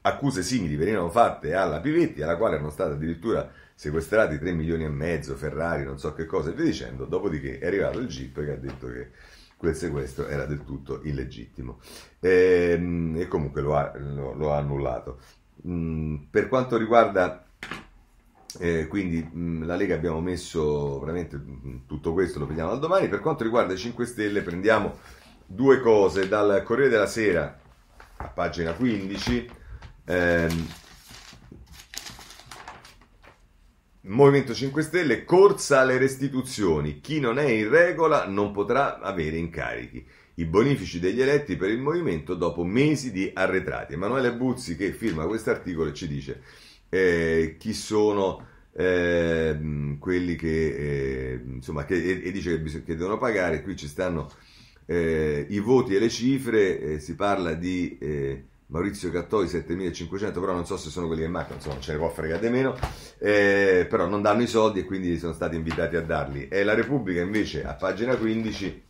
accuse simili venivano fatte alla Pivetti, alla quale erano state addirittura sequestrati 3 milioni e mezzo, Ferrari, non so che cosa, e via dicendo. Dopodiché è arrivato il GIP che ha detto che quel sequestro era del tutto illegittimo e, ehm, e comunque lo ha, lo, lo ha annullato. Mm, per quanto riguarda eh, quindi mh, mm, la Lega abbiamo messo veramente mh, mm, tutto questo, lo vediamo dal domani. Per quanto riguarda i 5 Stelle, prendiamo due cose dal Corriere della Sera a pagina 15. Ehm, Movimento 5 Stelle, corsa alle restituzioni. Chi non è in regola non potrà avere incarichi. I bonifici degli eletti per il movimento dopo mesi di arretrati. Emanuele Buzzi che firma questo articolo e ci dice eh, chi sono eh, quelli che, eh, insomma, che, e, e dice che, bisog- che, devono pagare, qui ci stanno eh, i voti e le cifre, eh, si parla di eh, Maurizio Cattoi 7500, però non so se sono quelli che mancano, insomma ce ne può fregare di meno, però non danno i soldi e quindi sono stati invitati a darli. E la Repubblica invece a pagina 15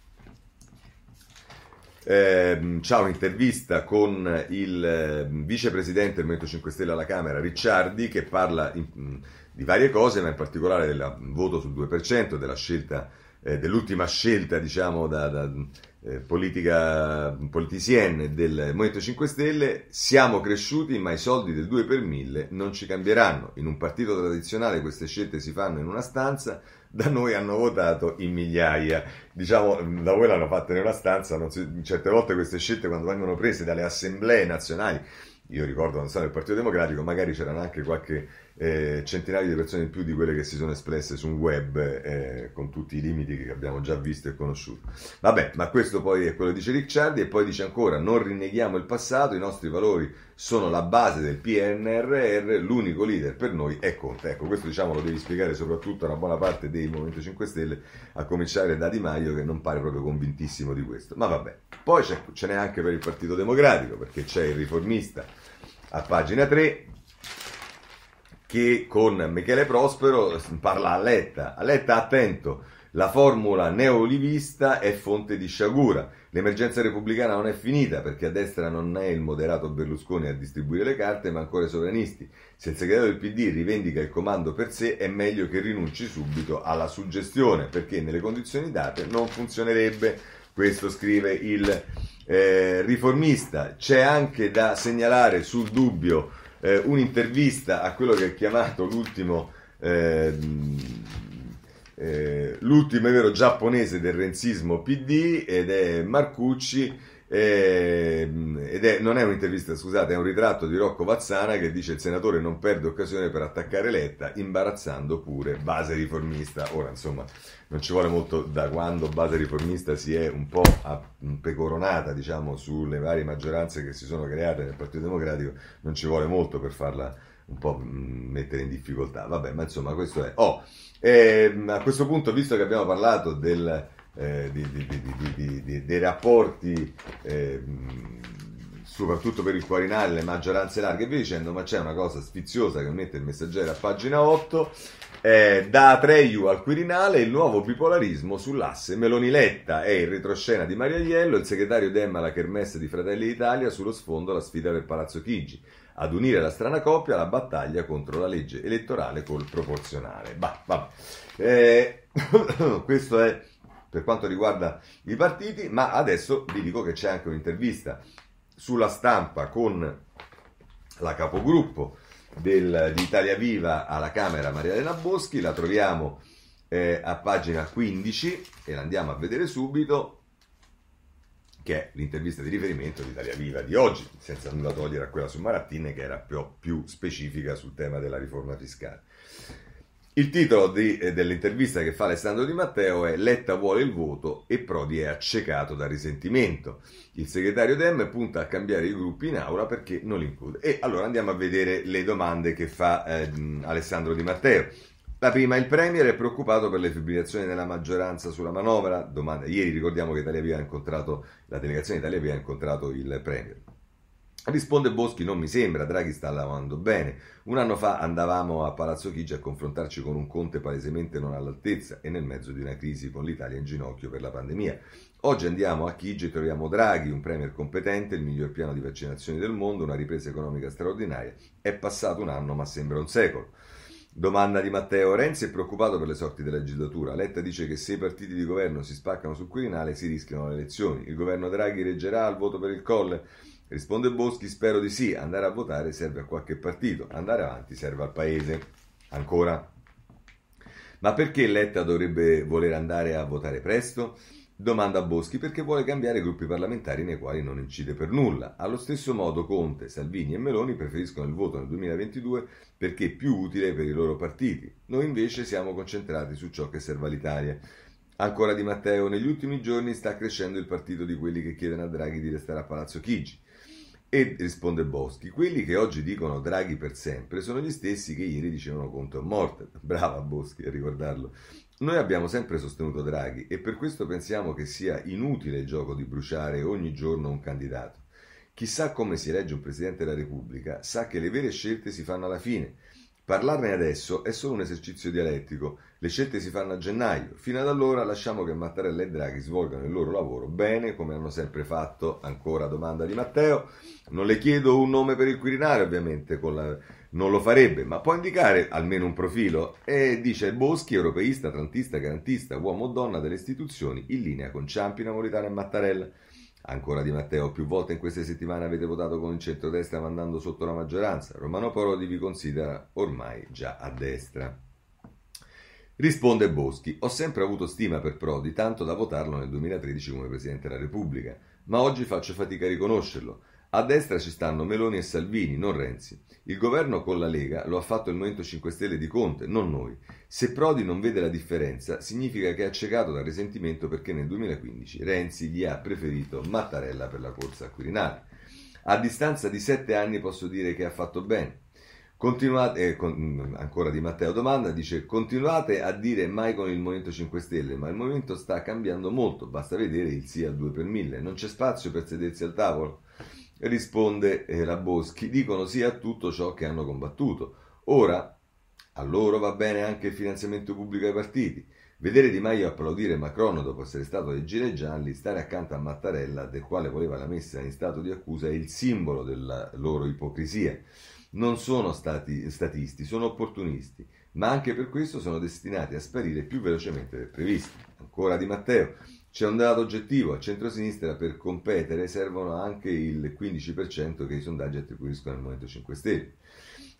eh, c'è un'intervista con il ehm, vicepresidente del Movimento 5 Stelle alla Camera, Ricciardi, che parla in, di varie cose, ma in particolare del voto sul 2%, della scelta, eh, dell'ultima scelta diciamo, da, da eh, politica politicienne del Movimento 5 Stelle. Siamo cresciuti, ma i soldi del 2 per 1000 non ci cambieranno. In un partito tradizionale queste scelte si fanno in una stanza, da noi hanno votato in migliaia. Diciamo, mm, da voi l'hanno fatta in una stanza, si, certe volte queste scelte quando vengono prese dalle assemblee nazionali, io ricordo, non so, il Partito Democratico magari c'erano anche qualche eh, centinaia di persone in più di quelle che si sono espresse sul web eh, con tutti i limiti che abbiamo già visto e conosciuto. Vabbè, ma questo poi è quello che dice Ricciardi e poi dice ancora non rinneghiamo il passato, i nostri valori sono la base del PNRR, l'unico leader per noi è Conte. Ecco, questo diciamo lo devi spiegare soprattutto a una buona parte dei Movimento 5 Stelle, a cominciare da Di Maio che non pare proprio convintissimo di questo. Ma vabbè, poi ce n'è anche per il Partito Democratico perché c'è il riformista a pagina 3 che con Michele Prospero parla a Letta. A Letta, attento, la formula neolivista è fonte di sciagura. L'emergenza repubblicana non è finita perché a destra non è il moderato Berlusconi a distribuire le carte, ma ancora i sovranisti. Se il segretario del PD rivendica il comando per sé, è meglio che rinunci subito alla suggestione perché nelle condizioni date non funzionerebbe. Questo scrive il eh, riformista. C'è anche da segnalare sul dubbio eh, un'intervista a quello che è chiamato l'ultimo, eh, eh, l'ultimo è vero giapponese del renzismo PD ed è Marcucci Ehm, ed è, non è un'intervista, scusate, è un ritratto di Rocco Vazzana che dice il senatore non perde occasione per attaccare Letta, imbarazzando pure base riformista. Ora, insomma, non ci vuole molto da quando base riformista si è un po' pecoronata, diciamo, sulle varie maggioranze che si sono create nel Partito Democratico, non ci vuole molto per farla un po' mm, mettere in difficoltà. Vabbè, ma insomma, questo è... Oh, e, ehm, a questo punto, visto che abbiamo parlato del eh, di, di, di, dei rapporti, eh, soprattutto per il Quarinale, le maggioranze larghe e via dicendo, ma c'è una cosa sfiziosa che mette il messaggero a pagina 8, eh, da Atreiu al Quirinale il nuovo bipolarismo sull'asse Meloniletta è in retroscena di Maria Aiello il segretario Demma alla Kermesse di Fratelli d'Italia, sullo sfondo la sfida per Palazzo Chigi ad unire la strana coppia alla battaglia contro la legge elettorale col proporzionale. Bah, bah. Eh, questo è per quanto riguarda i partiti, ma adesso vi dico che c'è anche un'intervista sulla stampa con la capogruppo del, di Italia Viva alla Camera Maria Elena Boschi, la troviamo eh, a pagina 15 e la andiamo a vedere subito che è l'intervista di riferimento di Italia Viva di oggi, senza nulla togliere a quella su Marattine che era più, più specifica sul tema della riforma fiscale. Il titolo di, eh, dell'intervista che fa Alessandro Di Matteo è Letta vuole il voto e Prodi è accecato da risentimento. Il segretario Dem punta a cambiare i gruppi in aula perché non li include. E allora andiamo a vedere le domande che fa eh, Alessandro Di Matteo. La prima, il Premier è preoccupato per le fibrillazioni della maggioranza sulla manovra? Domanda. Ieri ricordiamo che Italia aveva incontrato, la delegazione Italia aveva incontrato il Premier. Risponde Boschi, non mi sembra, Draghi sta lavorando bene. Un anno fa andavamo a Palazzo Chigi a confrontarci con un Conte palesemente non all'altezza e nel mezzo di una crisi con l'Italia in ginocchio per la pandemia. Oggi andiamo a Chigi e troviamo Draghi, un premier competente, il miglior piano di vaccinazioni del mondo, una ripresa economica straordinaria. È passato un anno ma sembra un secolo. Domanda di Matteo. Renzi è preoccupato per le sorti della legislatura. Letta dice che se i partiti di governo si spaccano sul Quirinale si rischiano le elezioni. Il governo Draghi reggerà al voto per il Colle? Risponde Boschi, spero di sì, andare a votare serve a qualche partito, andare avanti serve al Paese. Ancora. Ma perché Letta dovrebbe voler andare a votare presto? Domanda a Boschi perché vuole cambiare gruppi parlamentari nei quali non incide per nulla. Allo stesso modo Conte, Salvini e Meloni preferiscono il voto nel 2022 perché è più utile per i loro partiti. Noi invece siamo concentrati su ciò che serve all'Italia. Ancora Di Matteo, negli ultimi giorni sta crescendo il partito di quelli che chiedono a Draghi di restare a Palazzo Chigi. E risponde Boschi, quelli che oggi dicono Draghi per sempre sono gli stessi che ieri dicevano Conte è morto. Brava Boschi a ricordarlo. Noi abbiamo sempre sostenuto Draghi e per questo pensiamo che sia inutile il gioco di bruciare ogni giorno un candidato. Chissà come si elegge un Presidente della Repubblica sa che le vere scelte si fanno alla fine Parlarne adesso è solo un esercizio dialettico. Le scelte si fanno a gennaio. Fino ad allora lasciamo che Mattarella e Draghi svolgano il loro lavoro bene, come hanno sempre fatto. Ancora domanda di Matteo. Non le chiedo un nome per il Quirinale, ovviamente, la... non lo farebbe, ma può indicare almeno un profilo. E dice Boschi, europeista, trantista, garantista, uomo o donna delle istituzioni, in linea con Ciampi, Napolitano e Mattarella. Ancora di Matteo, più volte in queste settimane avete votato con il centrodestra mandando sotto la maggioranza. Romano Prodi vi considera ormai già a destra. Risponde Boschi, ho sempre avuto stima per Prodi, tanto da votarlo nel 2013 come Presidente della Repubblica, ma oggi faccio fatica a riconoscerlo. A destra ci stanno Meloni e Salvini, non Renzi. Il governo con la Lega lo ha fatto il Movimento 5 Stelle di Conte, non noi. Se Prodi non vede la differenza, significa che è accecato dal risentimento perché nel 2015 Renzi gli ha preferito Mattarella per la corsa al Quirinale. A distanza di sette anni posso dire che ha fatto bene. Continuate, eh, con, mm, ancora di Matteo Domanda, dice continuate a dire mai con il Movimento 5 Stelle, ma il Movimento sta cambiando molto, basta vedere il sì al 2 per 1000, non c'è spazio per sedersi al tavolo. Risponde eh, la Boschi, dicono sì a tutto ciò che hanno combattuto. Ora a loro va bene anche il finanziamento pubblico ai partiti. Vedere Di Maio applaudire Macron dopo essere stato dei Gile Gialli, stare accanto a Mattarella, del quale voleva la messa in stato di accusa, è il simbolo della loro ipocrisia. Non sono stati statisti, sono opportunisti, ma anche per questo sono destinati a sparire più velocemente del previsto. Ancora Di Matteo. C'è un dato oggettivo, a centrosinistra per competere servono anche il 15% che i sondaggi attribuiscono al Movimento 5 Stelle.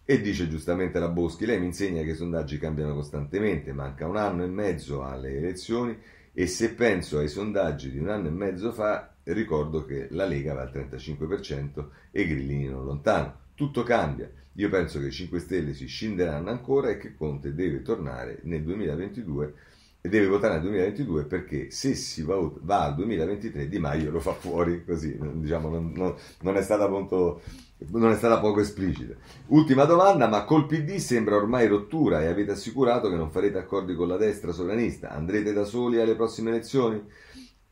E dice giustamente la Boschi, lei mi insegna che i sondaggi cambiano costantemente, manca un anno e mezzo alle elezioni e se penso ai sondaggi di un anno e mezzo fa, ricordo che la Lega va al 35% e Grillini non lontano. Tutto cambia. Io penso che i 5 Stelle si scinderanno ancora e che Conte deve tornare nel 2022 e deve votare nel 2022 perché se si va, va al 2023 Di Maio lo fa fuori così, diciamo, non, non, non, è molto, non, è stata poco esplicita. Ultima domanda, ma col PD sembra ormai rottura e avete assicurato che non farete accordi con la destra sovranista, andrete da soli alle prossime elezioni?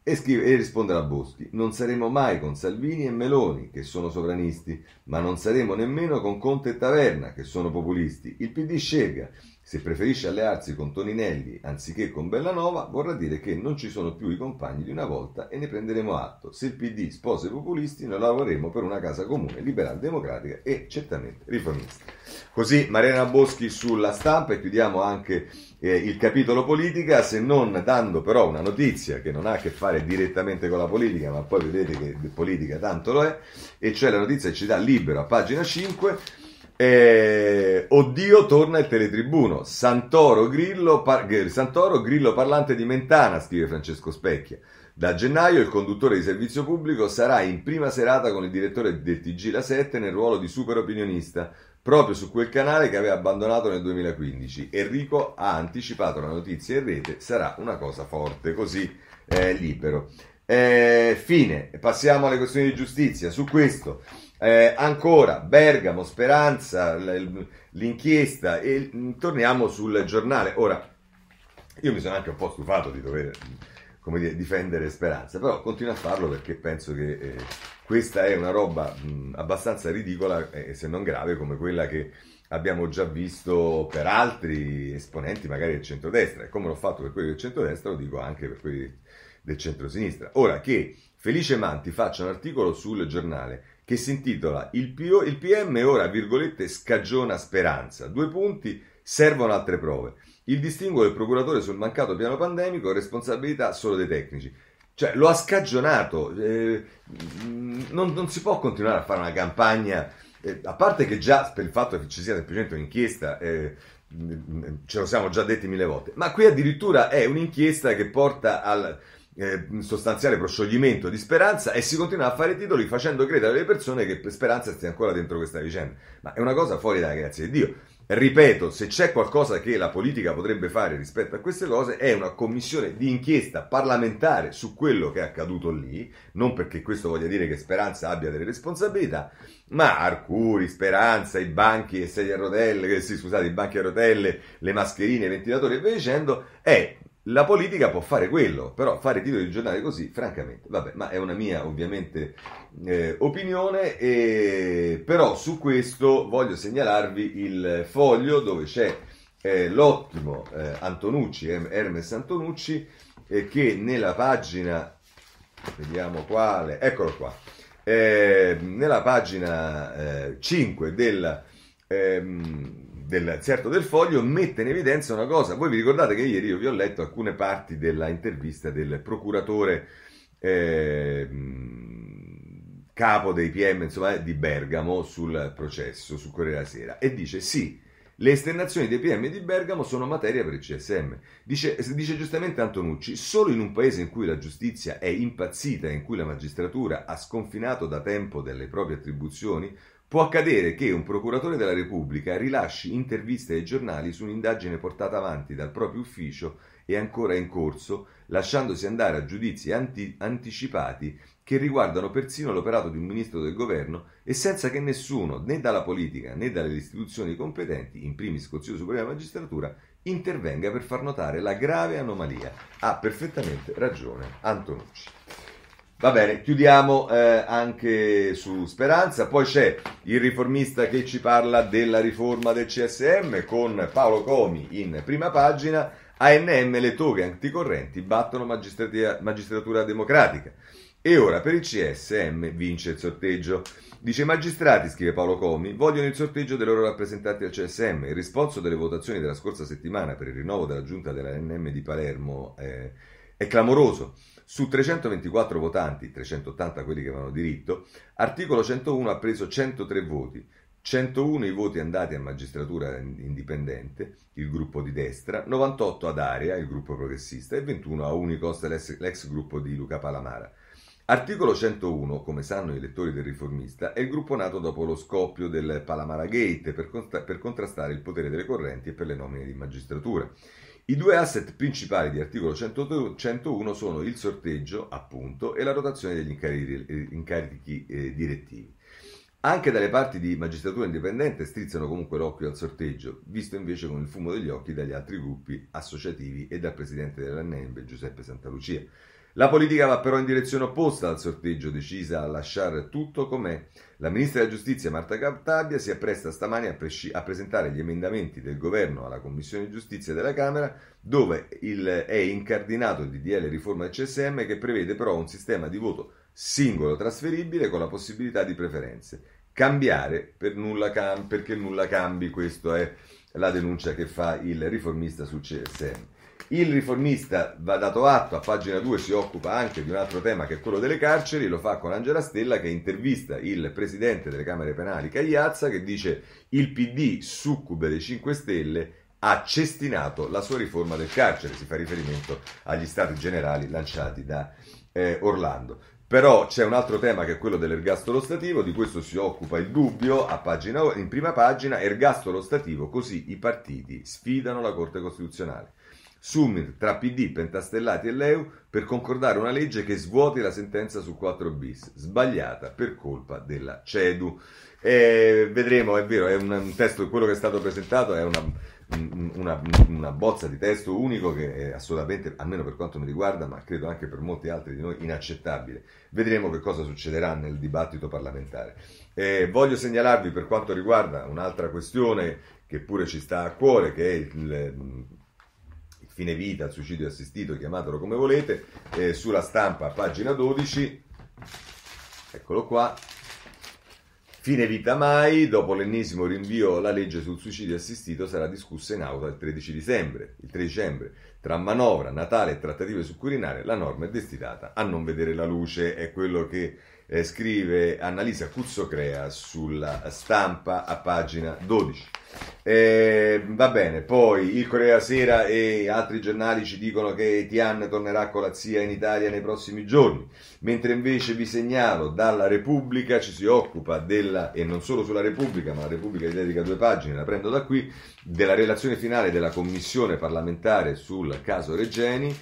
E, scrive, e risponde la Boschi, non saremo mai con Salvini e Meloni, che sono sovranisti, ma non saremo nemmeno con Conte e Taverna, che sono populisti. Il PD scelga se preferisce allearsi con Toninelli anziché con Bellanova, vorrà dire che non ci sono più i compagni di una volta e ne prenderemo atto. Se il PD sposa i populisti, noi lavoreremo per una casa comune, liberal democratica e certamente riformista. Così Mariana Boschi sulla stampa e chiudiamo anche eh, il capitolo politica, se non dando però una notizia che non ha a che fare direttamente con la politica, ma poi vedete che politica tanto lo è, e cioè la notizia ci dà libero a pagina 5 eh, oddio, torna il teletribuno. Santoro grillo, par- eh, Santoro grillo parlante di Mentana, scrive Francesco Specchia. Da gennaio il conduttore di servizio pubblico sarà in prima serata con il direttore del TG La 7 nel ruolo di super opinionista, proprio su quel canale che aveva abbandonato nel 2015. Enrico ha anticipato la notizia in rete, sarà una cosa forte, così eh, libero. Eh, fine, passiamo alle questioni di giustizia. Su questo eh, ancora Bergamo, Speranza, l'inchiesta e torniamo sul giornale. Ora, io mi sono anche un po' stufato di dover dire, difendere Speranza, però continuo a farlo perché penso che eh, questa è una roba mh, abbastanza ridicola e eh, se non grave come quella che abbiamo già visto per altri esponenti magari del centrodestra e come l'ho fatto per quelli del centrodestra lo dico anche per quelli del centrosinistra. Ora che Felice Manti faccia un articolo sul giornale che si intitola Il, PM ora, virgolette, scagiona speranza. Due punti, servono altre prove. Il distinguo del procuratore sul mancato piano pandemico è responsabilità solo dei tecnici. Cioè, lo ha scagionato. Eh, non, non si può continuare a fare una campagna eh, a parte che già per il fatto che ci sia semplicemente un'inchiesta, eh, ce lo siamo già detti mille volte, ma qui addirittura è un'inchiesta che porta al, eh, sostanziale proscioglimento di Speranza e si continua a fare titoli facendo credere alle persone che Speranza stia ancora dentro questa vicenda. Ma è una cosa fuori dalla grazia di Dio. Ripeto, se c'è qualcosa che la politica potrebbe fare rispetto a queste cose è una commissione di inchiesta parlamentare su quello che è accaduto lì, non perché questo voglia dire che Speranza abbia delle responsabilità, ma Arcuri, Speranza, i banchi e sedie a rotelle, eh sì, scusate, i banchi a rotelle, le mascherine, i ventilatori e via dicendo, è la politica può fare quello, però fare titoli di giornale così, francamente, vabbè, ma è una mia ovviamente eh, opinione, e, però su questo voglio segnalarvi il foglio dove c'è eh, l'ottimo eh, Antonucci, Hermes Antonucci, eh, che nella pagina, vediamo quale, eccolo qua, eh, nella pagina 5 eh, della... Ehm, del, certo del foglio mette in evidenza una cosa. Voi vi ricordate che ieri io vi ho letto alcune parti della intervista del procuratore eh, capo dei PM insomma, di Bergamo sul processo su Corriere della Sera e dice sì. Le esternazioni dei PM di Bergamo sono materia per il CSM. Dice, dice, giustamente Antonucci, solo in un paese in cui la giustizia è impazzita e in cui la magistratura ha sconfinato da tempo delle proprie attribuzioni, Può accadere che un procuratore della Repubblica rilasci interviste ai giornali su un'indagine portata avanti dal proprio ufficio e ancora in corso, lasciandosi andare a giudizi anti- anticipati che riguardano persino l'operato di un ministro del governo e senza che nessuno, né dalla politica né dalle istituzioni competenti, in primis Consiglio Superiore della Magistratura, intervenga per far notare la grave anomalia. Ha perfettamente ragione Antonucci. Va bene, chiudiamo eh, anche su Speranza, poi c'è il riformista che ci parla della riforma del CSM con Paolo Comi in prima pagina, ANM le toghe anticorrenti battono magistratura democratica. E ora per il CSM vince il sorteggio. Dice i magistrati, scrive Paolo Comi, vogliono il sorteggio dei loro rappresentanti al CSM. Il risponso delle votazioni della scorsa settimana per il rinnovo della giunta della NM di Palermo eh, è clamoroso. Su 324 votanti, 380 quelli che avevano diritto, articolo 101 ha preso 103 voti, 101 i voti andati a magistratura indipendente, il gruppo di destra, 98 ad Aria, il gruppo progressista, e 21 a Unicost, l'ex, l'ex gruppo di Luca Palamara. Articolo 101, come sanno i lettori del Riformista, è il gruppo nato dopo lo scoppio del Palamara Gate per, contra- per contrastare il potere delle correnti e per le nomine di magistratura. I due asset principali di articolo 101 sono il sorteggio, appunto, e la rotazione degli eh, incarichi, eh, direttivi. Anche dalle parti di magistratura indipendente strizzano comunque l'occhio al sorteggio, visto invece con il fumo degli occhi dagli altri gruppi associativi e dal presidente dell'ANEMBE Giuseppe Santalucia. La politica va però in direzione opposta al sorteggio, decisa a lasciare tutto com'è. La ministra della Giustizia Marta Captabia si appresta stamani a, presci- a, presentare gli emendamenti del governo alla Commissione Giustizia della Camera, dove il, è incardinato il DDL riforma del CSM che prevede però un sistema di voto singolo trasferibile con la possibilità di preferenze. Cambiare per nulla cam- perché nulla cambi, questa è la denuncia che fa il riformista sul CSM. Il riformista, va dato atto, a pagina 2 si occupa anche di un altro tema che è quello delle carceri, lo fa con Angela Stella che intervista il presidente delle Camere Penali Cagliazza che dice il PD succube dei 5 Stelle ha cestinato la sua riforma del carcere, si fa riferimento agli stati generali lanciati da eh, Orlando. Però c'è un altro tema che è quello dell'ergastolo stativo, di questo si occupa il dubbio pagina, in prima pagina, ergastolo stativo, così i partiti sfidano la Corte Costituzionale. Summit tra PD, Pentastellati e Leu per concordare una legge che svuoti la sentenza su 4 bis, sbagliata per colpa della CEDU. E vedremo, è vero, è un, testo, quello che è stato presentato è una, una, una, bozza di testo unico che è assolutamente, almeno per quanto mi riguarda, ma credo anche per molti altri di noi, inaccettabile. Vedremo che cosa succederà nel dibattito parlamentare. Eh, voglio segnalarvi per quanto riguarda un'altra questione che pure ci sta a cuore, che è il fine vita, al suicidio assistito, chiamatelo come volete, eh, sulla stampa, pagina 12, eccolo qua, Fine vita mai, dopo l'ennesimo rinvio, la legge sul suicidio assistito sarà discussa in aula il 13 dicembre. Il 3 dicembre, tra manovra, Natale e trattative su Quirinale, la norma è destinata a non vedere la luce. È quello che eh, scrive Annalisa Cuzzocrea sulla stampa a pagina 12. Eh, va bene, poi il Corea Sera e altri giornali ci dicono che Tian tornerà con la zia in Italia nei prossimi giorni, mentre invece vi segnalo dalla Repubblica ci si occupa della, e non solo sulla Repubblica, ma la Repubblica gli dedica due pagine, la prendo da qui, della relazione finale della commissione parlamentare sul caso Regeni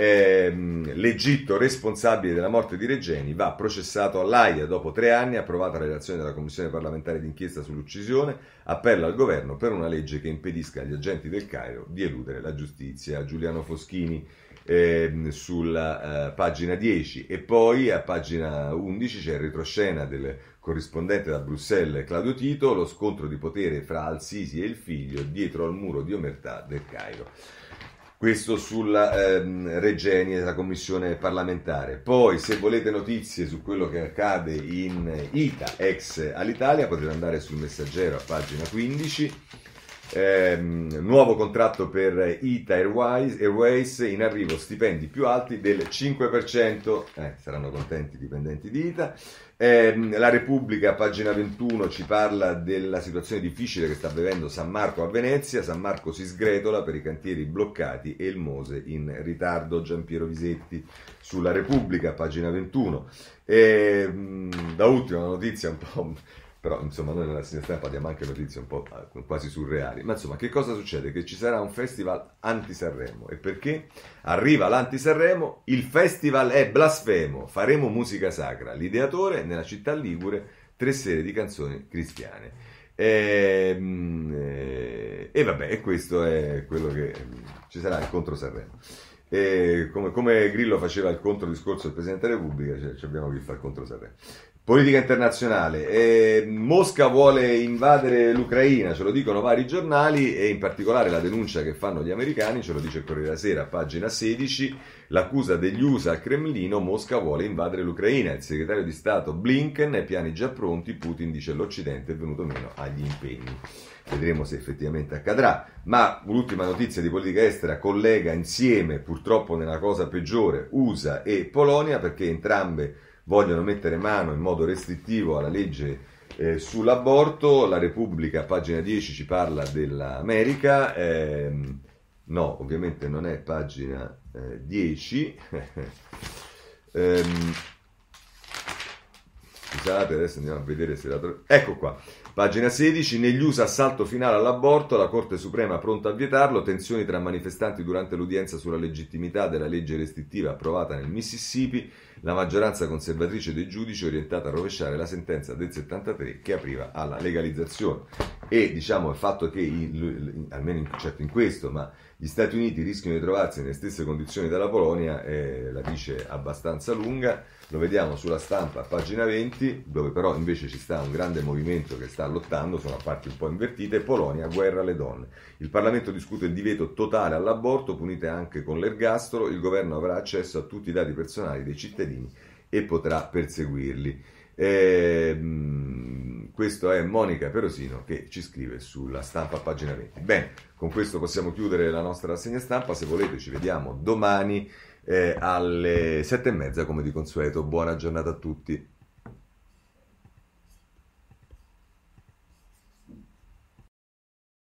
eh, l'Egitto responsabile della morte di Regeni va processato all'AIA dopo tre anni, approvata la relazione della Commissione parlamentare d'inchiesta sull'uccisione, appello al governo per una legge che impedisca agli agenti del Cairo di eludere la giustizia. Giuliano Foschini eh, sulla eh, pagina 10 e poi a pagina 11 c'è il retroscena del corrispondente da Bruxelles Claudio Tito, lo scontro di potere fra Al-Sisi e il figlio dietro al muro di omertà del Cairo questo sulla ehm, Regeni la commissione parlamentare. Poi, se volete notizie su quello che accade in Ita, ex all'Italia, potete andare sul Messaggero a pagina 15. Eh, nuovo contratto per ITA Airways, Airways, in arrivo stipendi più alti del 5%, eh, saranno contenti i dipendenti di ITA. Eh, la Repubblica, pagina 21, ci parla della situazione difficile che sta vivendo San Marco a Venezia. San Marco si sgretola per i cantieri bloccati e il Mose in ritardo. Gian Piero Visetti sulla Repubblica, pagina 21. Ehm, da ultima notizia un po' però insomma noi nella sinistra parliamo anche notizie un po' ah, quasi surreali, ma insomma che cosa succede? Che ci sarà un festival anti-Sanremo e perché? Arriva l'anti-Sanremo, il festival è blasfemo, faremo musica sacra, l'ideatore nella città Ligure tre serie di canzoni cristiane. E, ehm, eh, e, vabbè, e questo è quello che ehm, ci sarà il contro Sanremo. Come, come, Grillo faceva il contro discorso del Presidente della Repubblica, cioè, abbiamo chi fa il contro Sanremo. Politica internazionale. Eh, Mosca vuole invadere l'Ucraina, ce lo dicono vari giornali e in particolare la denuncia che fanno gli americani, ce lo dice il Corriere della Sera, pagina 16, l'accusa degli USA al Cremlino, Mosca vuole invadere l'Ucraina. Il segretario di Stato Blinken e piani già pronti, Putin dice l'Occidente è venuto meno agli impegni. Vedremo se effettivamente accadrà. Ma l'ultima notizia di politica estera collega insieme, purtroppo nella cosa peggiore, USA e Polonia perché entrambe vogliono mettere mano in modo restrittivo alla legge eh, sull'aborto, la Repubblica, pagina 10, ci parla dell'America, eh, no, ovviamente non è pagina eh, 10, ehm, scusate, adesso andiamo a vedere se la trovo, ecco qua, Pagina 16. Negli USA assalto finale all'aborto, la Corte Suprema pronta a vietarlo, tensioni tra manifestanti durante l'udienza sulla legittimità della legge restrittiva approvata nel Mississippi, la maggioranza conservatrice dei giudici orientata a rovesciare la sentenza del 73 che apriva alla legalizzazione. E diciamo il fatto che, almeno in, certo in questo, ma gli Stati Uniti rischiano di trovarsi nelle stesse condizioni della Polonia, eh, la dice abbastanza lunga, lo vediamo sulla stampa a pagina 20, dove però invece ci sta un grande movimento che sta lottando, sono a parti un po' invertite, Polonia, guerra alle donne. Il Parlamento discute il divieto totale all'aborto, punite anche con l'ergastolo, il governo avrà accesso a tutti i dati personali dei cittadini e potrà perseguirli. Eh, questo è Monica Perosino che ci scrive sulla stampa pagina 20. Bene, con questo possiamo chiudere la nostra rassegna stampa. Se volete, ci vediamo domani eh, alle sette e mezza, come di consueto. Buona giornata a tutti.